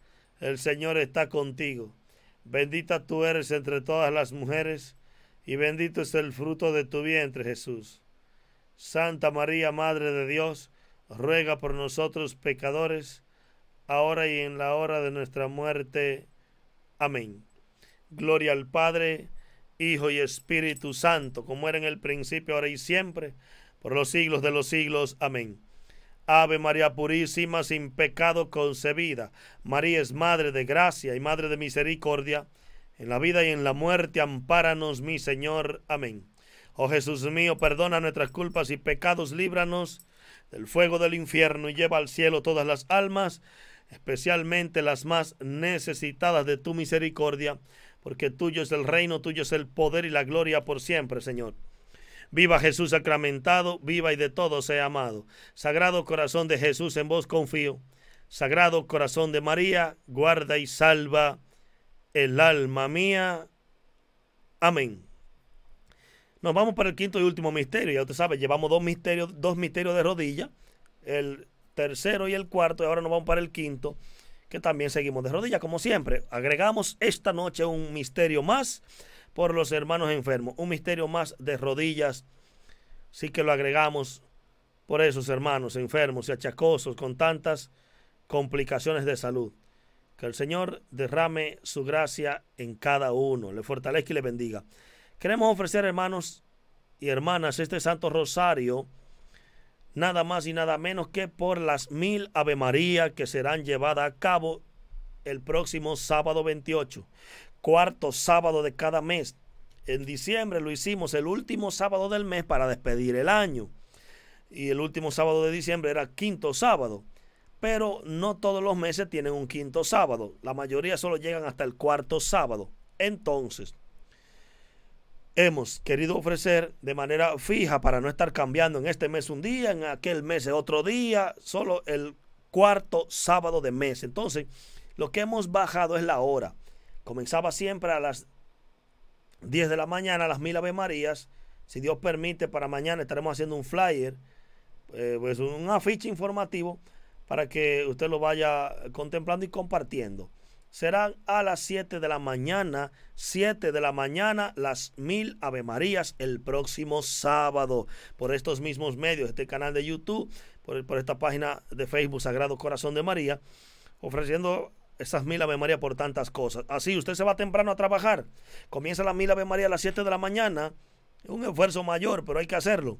el Señor está contigo. Bendita tú eres entre todas las mujeres, y bendito es el fruto de tu vientre, Jesús. Santa María, Madre de Dios, ruega por nosotros pecadores, ahora y en la hora de nuestra muerte. Amén. Gloria al Padre, Hijo y Espíritu Santo, como era en el principio, ahora y siempre, por los siglos de los siglos. Amén. Ave María Purísima, sin pecado concebida. María es Madre de gracia y Madre de misericordia. En la vida y en la muerte, ampáranos, mi Señor. Amén. Oh Jesús mío, perdona nuestras culpas y pecados, líbranos del fuego del infierno y lleva al cielo todas las almas, especialmente las más necesitadas de tu misericordia, porque tuyo es el reino, tuyo es el poder y la gloria por siempre, Señor. Viva Jesús sacramentado, viva y de todos sea amado. Sagrado corazón de Jesús, en vos confío. Sagrado corazón de María, guarda y salva el alma mía. Amén. Nos vamos para el quinto y último misterio. Ya usted sabe, llevamos dos misterios, dos misterios de rodilla. El tercero y el cuarto. Y ahora nos vamos para el quinto. Que también seguimos de rodilla, como siempre. Agregamos esta noche un misterio más por los hermanos enfermos. Un misterio más de rodillas. Sí que lo agregamos por esos hermanos enfermos y achacosos con tantas complicaciones de salud. Que el Señor derrame su gracia en cada uno, le fortalezca y le bendiga. Queremos ofrecer, hermanos y hermanas, este Santo Rosario, nada más y nada menos que por las mil Ave María que serán llevadas a cabo el próximo sábado 28 cuarto sábado de cada mes. En diciembre lo hicimos el último sábado del mes para despedir el año. Y el último sábado de diciembre era quinto sábado. Pero no todos los meses tienen un quinto sábado. La mayoría solo llegan hasta el cuarto sábado. Entonces, hemos querido ofrecer de manera fija para no estar cambiando en este mes un día, en aquel mes otro día, solo el cuarto sábado de mes. Entonces, lo que hemos bajado es la hora. Comenzaba siempre a las 10 de la mañana, las mil Ave Marías. Si Dios permite, para mañana estaremos haciendo un flyer, eh, pues un afiche informativo para que usted lo vaya contemplando y compartiendo. Serán a las 7 de la mañana, 7 de la mañana, las mil Ave Marías el próximo sábado. Por estos mismos medios, este canal de YouTube, por, por esta página de Facebook Sagrado Corazón de María, ofreciendo esas mil Ave María por tantas cosas. Así, usted se va temprano a trabajar, comienza la mil Ave María a las 7 de la mañana, Es un esfuerzo mayor, pero hay que hacerlo.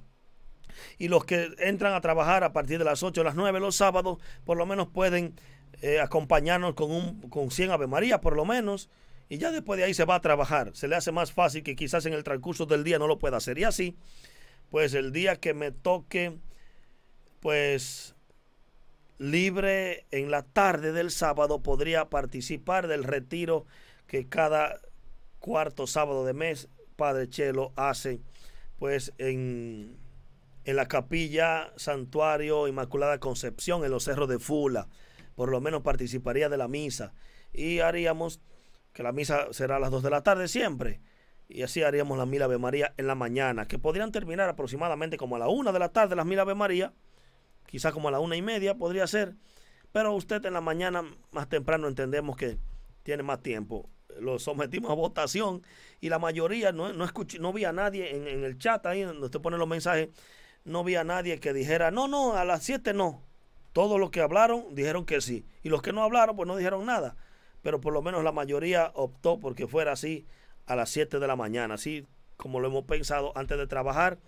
Y los que entran a trabajar a partir de las 8 o las 9 los sábados, por lo menos pueden eh, acompañarnos con, un, con 100 Ave María, por lo menos. Y ya después de ahí se va a trabajar. Se le hace más fácil que quizás en el transcurso del día no lo pueda hacer. Y así, pues el día que me toque, pues libre en la tarde del sábado podría participar del retiro que cada cuarto sábado de mes Padre Chelo hace pues en, en la capilla Santuario Inmaculada Concepción en los cerros de Fula. Por lo menos participaría de la misa y haríamos que la misa será a las 2 de la tarde siempre. Y así haríamos la mil Ave María en la mañana, que podrían terminar aproximadamente como a la 1 de la tarde las mil Ave María quizás como a la una y media podría ser, pero usted en la mañana más temprano entendemos que tiene más tiempo. Lo sometimos a votación y la mayoría, no, no, no vi a nadie en, el chat ahí donde usted pone los mensajes, no vi a nadie que dijera, no, no, a las siete no. Todos los que hablaron dijeron que sí. Y los que no hablaron, pues no dijeron nada. Pero por lo menos la mayoría optó porque fuera así a las siete de la mañana, así como lo hemos pensado antes de trabajar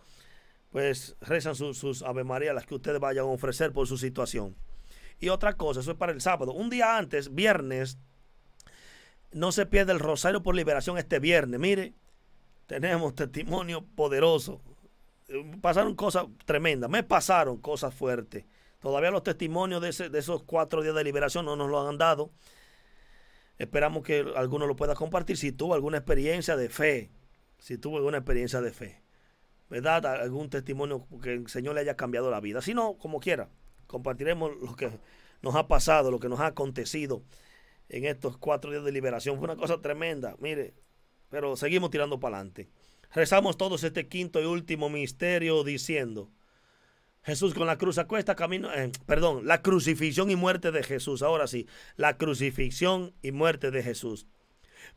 pues rezan sus Ave María, las que ustedes vayan a ofrecer por su situación. Y otra cosa, eso es para el sábado. Un día antes, viernes, no se pierde el Rosario por Liberación este viernes. Mire, tenemos testimonio poderoso. Pasaron cosas tremendas, me pasaron cosas fuertes. Todavía los testimonios de, esos cuatro días de liberación no nos lo han dado. Esperamos que alguno lo pueda compartir. Si tuvo alguna experiencia de fe, si tuvo alguna experiencia de fe. ¿verdad? Algún testimonio que el Señor le haya cambiado la vida. Si no, como quiera, compartiremos lo que nos ha pasado, lo que nos ha acontecido en estos cuatro días de liberación. Fue una cosa tremenda, mire, pero seguimos tirando para adelante. Rezamos todos este quinto y último misterio diciendo, Jesús con la cruz acuesta camino, eh, perdón, la crucifixión y muerte de Jesús. Ahora sí, la crucifixión y muerte de Jesús.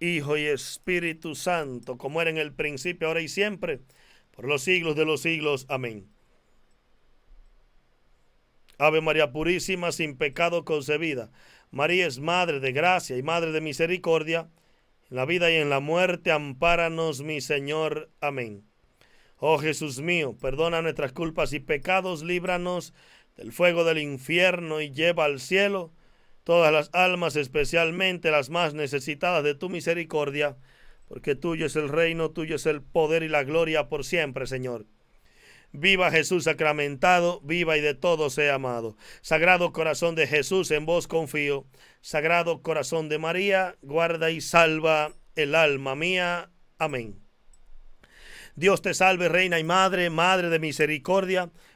Hijo y Espíritu Santo, como era en el principio, ahora y siempre, por los siglos de los siglos. Amén. Ave María Purísima, sin pecado concebida. María es Madre de gracia y Madre de misericordia. En la vida y en la muerte, ampáranos, mi Señor. Amén. Oh Jesús mío, perdona nuestras culpas y pecados, líbranos del fuego del infierno y lleva al cielo todas las almas, especialmente las más necesitadas de tu misericordia, porque tuyo es el reino, tuyo es el poder y la gloria por siempre, Señor. Viva Jesús sacramentado, viva y de todos sea amado. Sagrado corazón de Jesús, en vos confío. Sagrado corazón de María, guarda y salva el alma mía. Amén. Dios te salve, Reina y Madre, Madre de Misericordia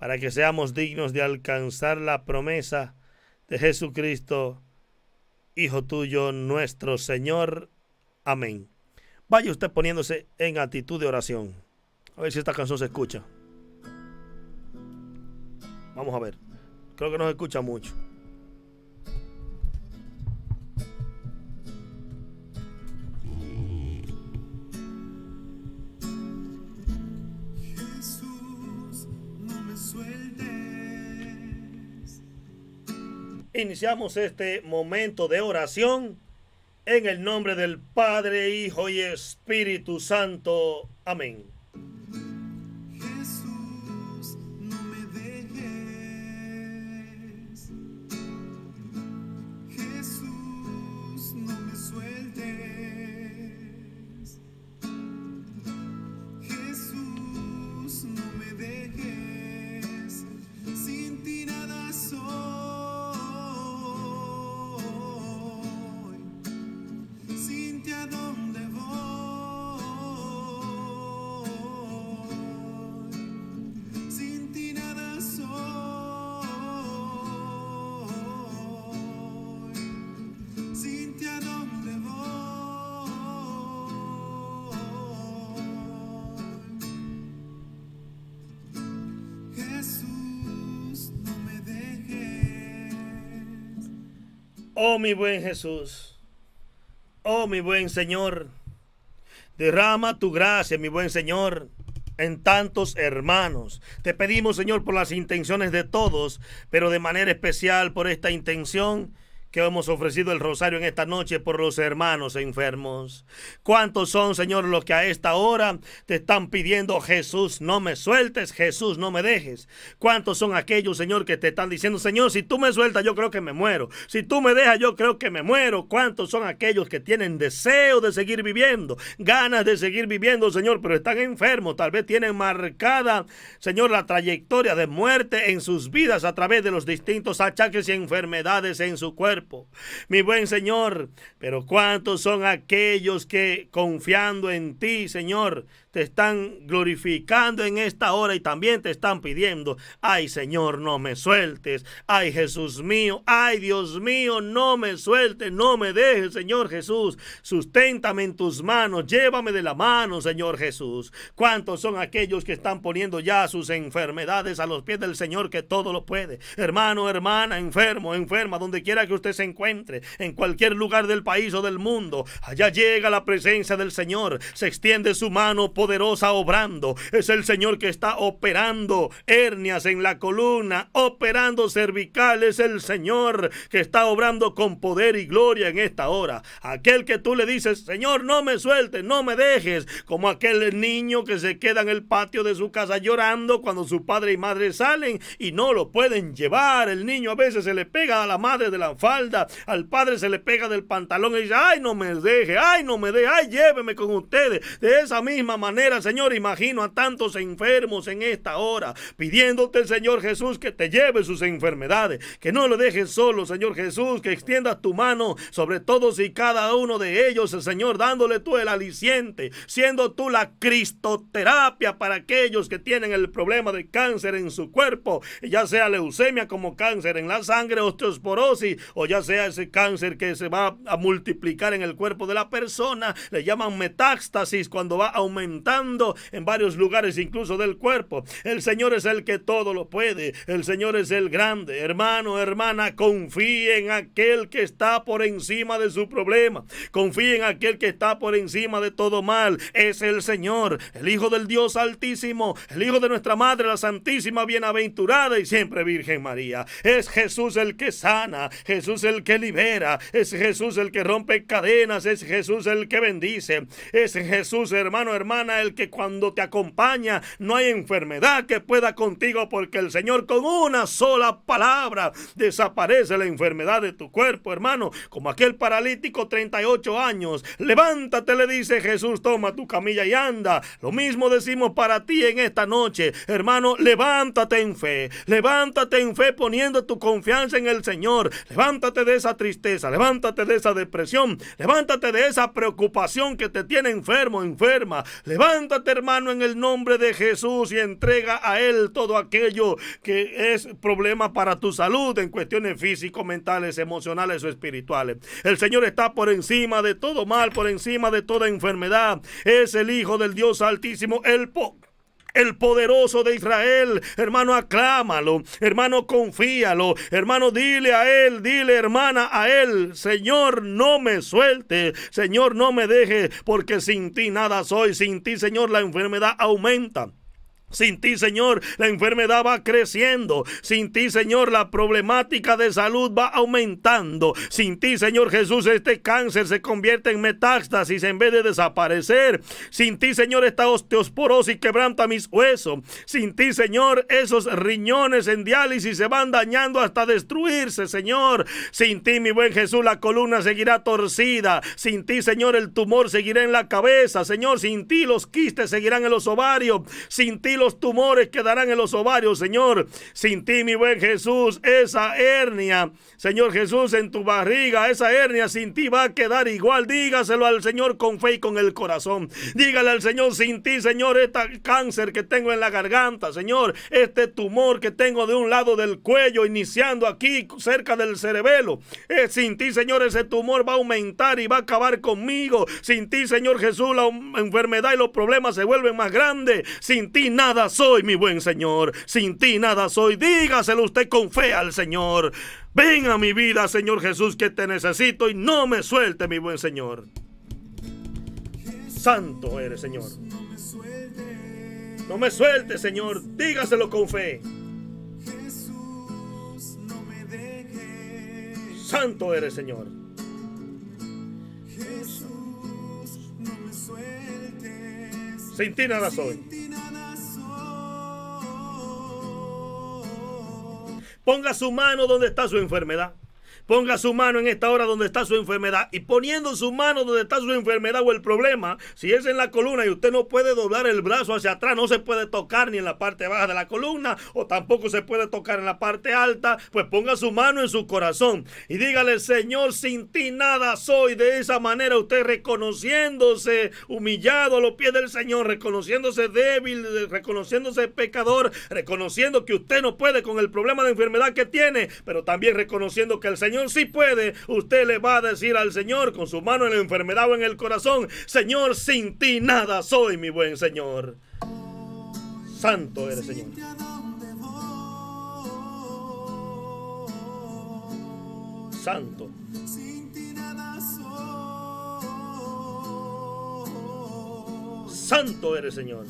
para que seamos dignos de alcanzar la promesa de Jesucristo, Hijo tuyo, nuestro Señor. Amén. Vaya usted poniéndose en actitud de oración. A ver si esta canción se escucha. Vamos a ver. Creo que no se escucha mucho. iniciamos este momento de oración en el nombre del Padre, Hijo y Espíritu Santo. Amén. Oh mi buen Jesús, oh mi buen Señor, derrama tu gracia, mi buen Señor, en tantos hermanos. Te pedimos, Señor, por las intenciones de todos, pero de manera especial por esta intención que hemos ofrecido el rosario en esta noche por los hermanos enfermos. ¿Cuántos son, Señor, los que a esta hora te están pidiendo, Jesús, no me sueltes, Jesús, no me dejes? ¿Cuántos son aquellos, Señor, que te están diciendo, Señor, si tú me sueltas, yo creo que me muero. Si tú me dejas, yo creo que me muero. ¿Cuántos son aquellos que tienen deseo de seguir viviendo, ganas de seguir viviendo, Señor, pero están enfermos? Tal vez tienen marcada, Señor, la trayectoria de muerte en sus vidas a través de los distintos achaques y enfermedades en su cuerpo mi buen Señor. Pero cuántos son aquellos que confiando en ti, Señor, te están glorificando en esta hora y también te están pidiendo, ay Señor, no me sueltes, ay Jesús mío, ay Dios mío, no me sueltes, no me dejes, Señor Jesús, susténtame en tus manos, llévame de la mano, Señor Jesús. ¿Cuántos son aquellos que están poniendo ya sus enfermedades a los pies del Señor que todo lo puede? Hermano, hermana, enfermo, enferma, donde quiera que usted se encuentre, en cualquier lugar del país o del mundo, allá llega la presencia del Señor, se extiende su mano por poderosa obrando. Es el Señor que está operando hernias en la columna, operando cervical. Es el Señor que está obrando con poder y gloria en esta hora. Aquel que tú le dices, Señor, no me sueltes, no me dejes. Como aquel niño que se queda en el patio de su casa llorando cuando su padre y madre salen y no lo pueden llevar. El niño a veces se le pega a la madre de la falda, al padre se le pega del pantalón y dice, ay, no me deje, ay, no me deje, ay, lléveme con ustedes. De esa misma manera Señor, imagino a tantos enfermos en esta hora, pidiéndote, Señor Jesús, que te lleve sus enfermedades, que no lo dejes solo, Señor Jesús, que extiendas tu mano sobre todos y cada uno de ellos, Señor, dándole tú el aliciente, siendo tú la cristoterapia para aquellos que tienen el problema de cáncer en su cuerpo, ya sea leucemia como cáncer en la sangre, osteosporosis, o ya sea ese cáncer que se va a multiplicar en el cuerpo de la persona, le llaman metástasis cuando va a aumentar en varios lugares incluso del cuerpo. El Señor es el que todo lo puede. El Señor es el grande. Hermano, hermana, confíe en aquel que está por encima de su problema. Confíe en aquel que está por encima de todo mal. Es el Señor, el Hijo del Dios Altísimo, el Hijo de nuestra Madre, la Santísima, bienaventurada y siempre Virgen María. Es Jesús el que sana, Jesús el que libera, es Jesús el que rompe cadenas, es Jesús el que bendice, es Jesús, hermano, hermana el que cuando te acompaña no hay enfermedad que pueda contigo porque el Señor con una sola palabra desaparece la enfermedad de tu cuerpo, hermano. Como aquel paralítico 38 años, levántate, le dice Jesús, toma tu camilla y anda. Lo mismo decimos para ti en esta noche, hermano, levántate en fe, levántate en fe poniendo tu confianza en el Señor, levántate de esa tristeza, levántate de esa depresión, levántate de esa preocupación que te tiene enfermo, enferma, Levántate, hermano, en el nombre de Jesús y entrega a Él todo aquello que es problema para tu salud en cuestiones físicas, mentales, emocionales o espirituales. El Señor está por encima de todo mal, por encima de toda enfermedad. Es el Hijo del Dios Altísimo, el poder el poderoso de Israel. Hermano, aclámalo. Hermano, confíalo. Hermano, dile a él, dile hermana a él, Señor, no me suelte. Señor, no me deje, porque sin ti nada soy. Sin ti, Señor, la enfermedad aumenta. Sin ti, Señor, la enfermedad va creciendo. Sin ti, Señor, la problemática de salud va aumentando. Sin ti, Señor Jesús, este cáncer se convierte en metástasis en vez de desaparecer. Sin ti, Señor, esta osteosporosis quebranta mis huesos. Sin ti, Señor, esos riñones en diálisis se van dañando hasta destruirse, Señor. Sin ti, mi buen Jesús, la columna seguirá torcida. Sin ti, Señor, el tumor seguirá en la cabeza. Señor, sin ti los quistes seguirán en los ovarios. Sin ti los tumores quedarán en los ovarios, Señor. Sin ti, mi buen Jesús, esa hernia, Señor Jesús, en tu barriga, esa hernia sin ti va a quedar igual. Dígaselo al Señor con fe y con el corazón. Dígale al Señor, sin ti, Señor, este cáncer que tengo en la garganta, Señor, este tumor que tengo de un lado del cuello, iniciando aquí cerca del cerebelo. Eh, sin ti, Señor, ese tumor va a aumentar y va a acabar conmigo. Sin ti, Señor Jesús, la enfermedad y los problemas se vuelven más grandes. Sin ti, nada nada soy, mi buen Señor. Sin ti nada soy. Dígaselo usted con fe al Señor. Ven a mi vida, Señor Jesús, que te necesito y no me suelte, mi buen Señor. Santo eres, Señor. No me suelte, Señor. Dígaselo con fe. Santo eres, Señor. Sin ti nada soy. Ponga su mano donde está su enfermedad. Ponga su mano en esta hora donde está su enfermedad. Y poniendo su mano donde está su enfermedad o el problema, si es en la columna y usted no puede doblar el brazo hacia atrás, no se puede tocar ni en la parte baja de la columna o tampoco se puede tocar en la parte alta, pues ponga su mano en su corazón y dígale, Señor, sin ti nada soy. De esa manera usted reconociéndose humillado a los pies del Señor, reconociéndose débil, reconociéndose pecador, reconociendo que usted no puede con el problema de enfermedad que tiene, pero también reconociendo que el Señor si puede, usted le va a decir al Señor con su mano en la enfermedad o en el corazón, Señor, sin ti nada soy, mi buen Señor. Santo eres, Señor. Santo. Santo eres, Señor.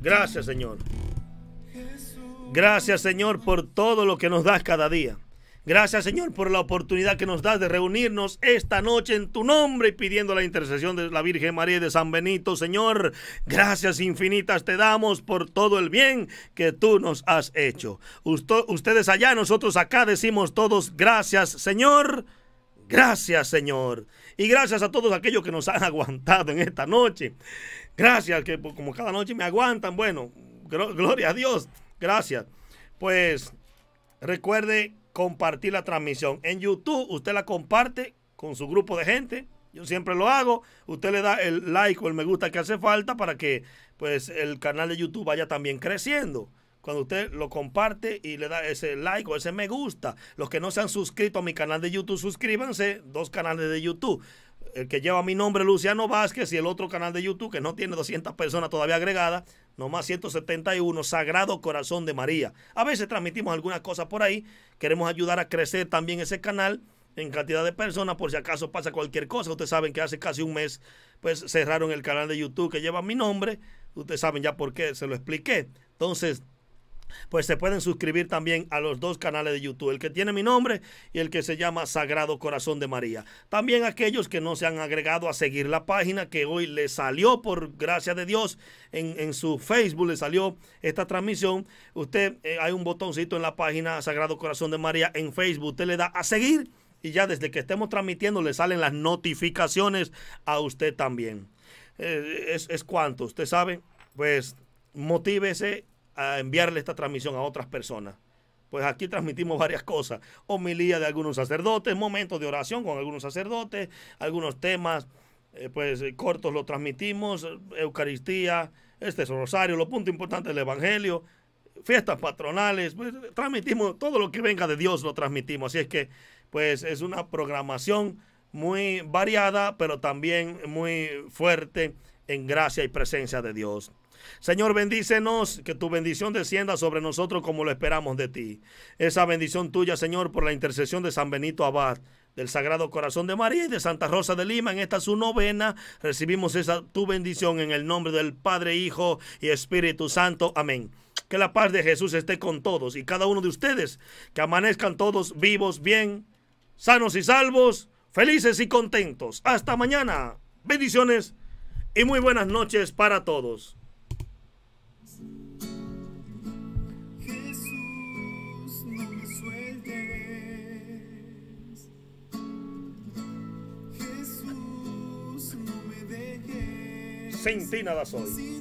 Gracias, Señor. Gracias, Señor, por todo lo que nos das cada día. Gracias, Señor, por la oportunidad que nos das de reunirnos esta noche en tu nombre y pidiendo la intercesión de la Virgen María de San Benito. Señor, gracias infinitas te damos por todo el bien que tú nos has hecho. ustedes allá, nosotros acá decimos todos gracias, Señor. Gracias, Señor. Y gracias a todos aquellos que nos han aguantado en esta noche. Gracias, que pues, como cada noche me aguantan. Bueno, gloria a Dios. Gracias. Pues recuerde compartir la transmisión. En YouTube usted la comparte con su grupo de gente. Yo siempre lo hago. Usted le da el like o el me gusta que hace falta para que pues el canal de YouTube vaya también creciendo. Cuando usted lo comparte y le da ese like o ese me gusta. Los que no se han suscrito a mi canal de YouTube, suscríbanse. Dos canales de YouTube el que lleva mi nombre, Luciano Vázquez, y el otro canal de YouTube, que no tiene 200 personas todavía agregadas, nomás 171, Sagrado Corazón de María. A veces transmitimos algunas cosas por ahí, queremos ayudar a crecer también ese canal en cantidad de personas, por si acaso pasa cualquier cosa. Ustedes saben que hace casi un mes, pues cerraron el canal de YouTube que lleva mi nombre. Ustedes saben ya por qué, se lo expliqué. Entonces, pues se pueden suscribir también a los dos canales de YouTube, el que tiene mi nombre y el que se llama Sagrado Corazón de María. También aquellos que no se han agregado a seguir la página que hoy le salió, por gracia de Dios, en, su Facebook le salió esta transmisión. Usted, eh, hay un botoncito en la página Sagrado Corazón de María en Facebook, usted le da a seguir y ya desde que estemos transmitiendo le salen las notificaciones a usted también. Eh, es, es cuanto, usted sabe, pues motívese a enviarle esta transmisión a otras personas. Pues aquí transmitimos varias cosas. Homilía de algunos sacerdotes, momentos de oración con algunos sacerdotes, algunos temas, eh, pues eh, cortos lo transmitimos, Eucaristía, este es rosario, los puntos importantes del Evangelio, fiestas patronales, pues, transmitimos todo lo que venga de Dios lo transmitimos. Así es que, pues es una programación muy variada, pero también muy fuerte en gracia y presencia de Dios. Señor, bendícenos, que tu bendición descienda sobre nosotros como lo esperamos de ti. Esa bendición tuya, Señor, por la intercesión de San Benito Abad del Sagrado Corazón de María y de Santa Rosa de Lima. En esta su novena recibimos esa tu bendición en el nombre del Padre, Hijo y Espíritu Santo. Amén. Que la paz de Jesús esté con todos y cada uno de ustedes. Que amanezcan todos vivos, bien, sanos y salvos, felices y contentos. Hasta mañana. Bendiciones y muy buenas noches para todos. ti nada Soy.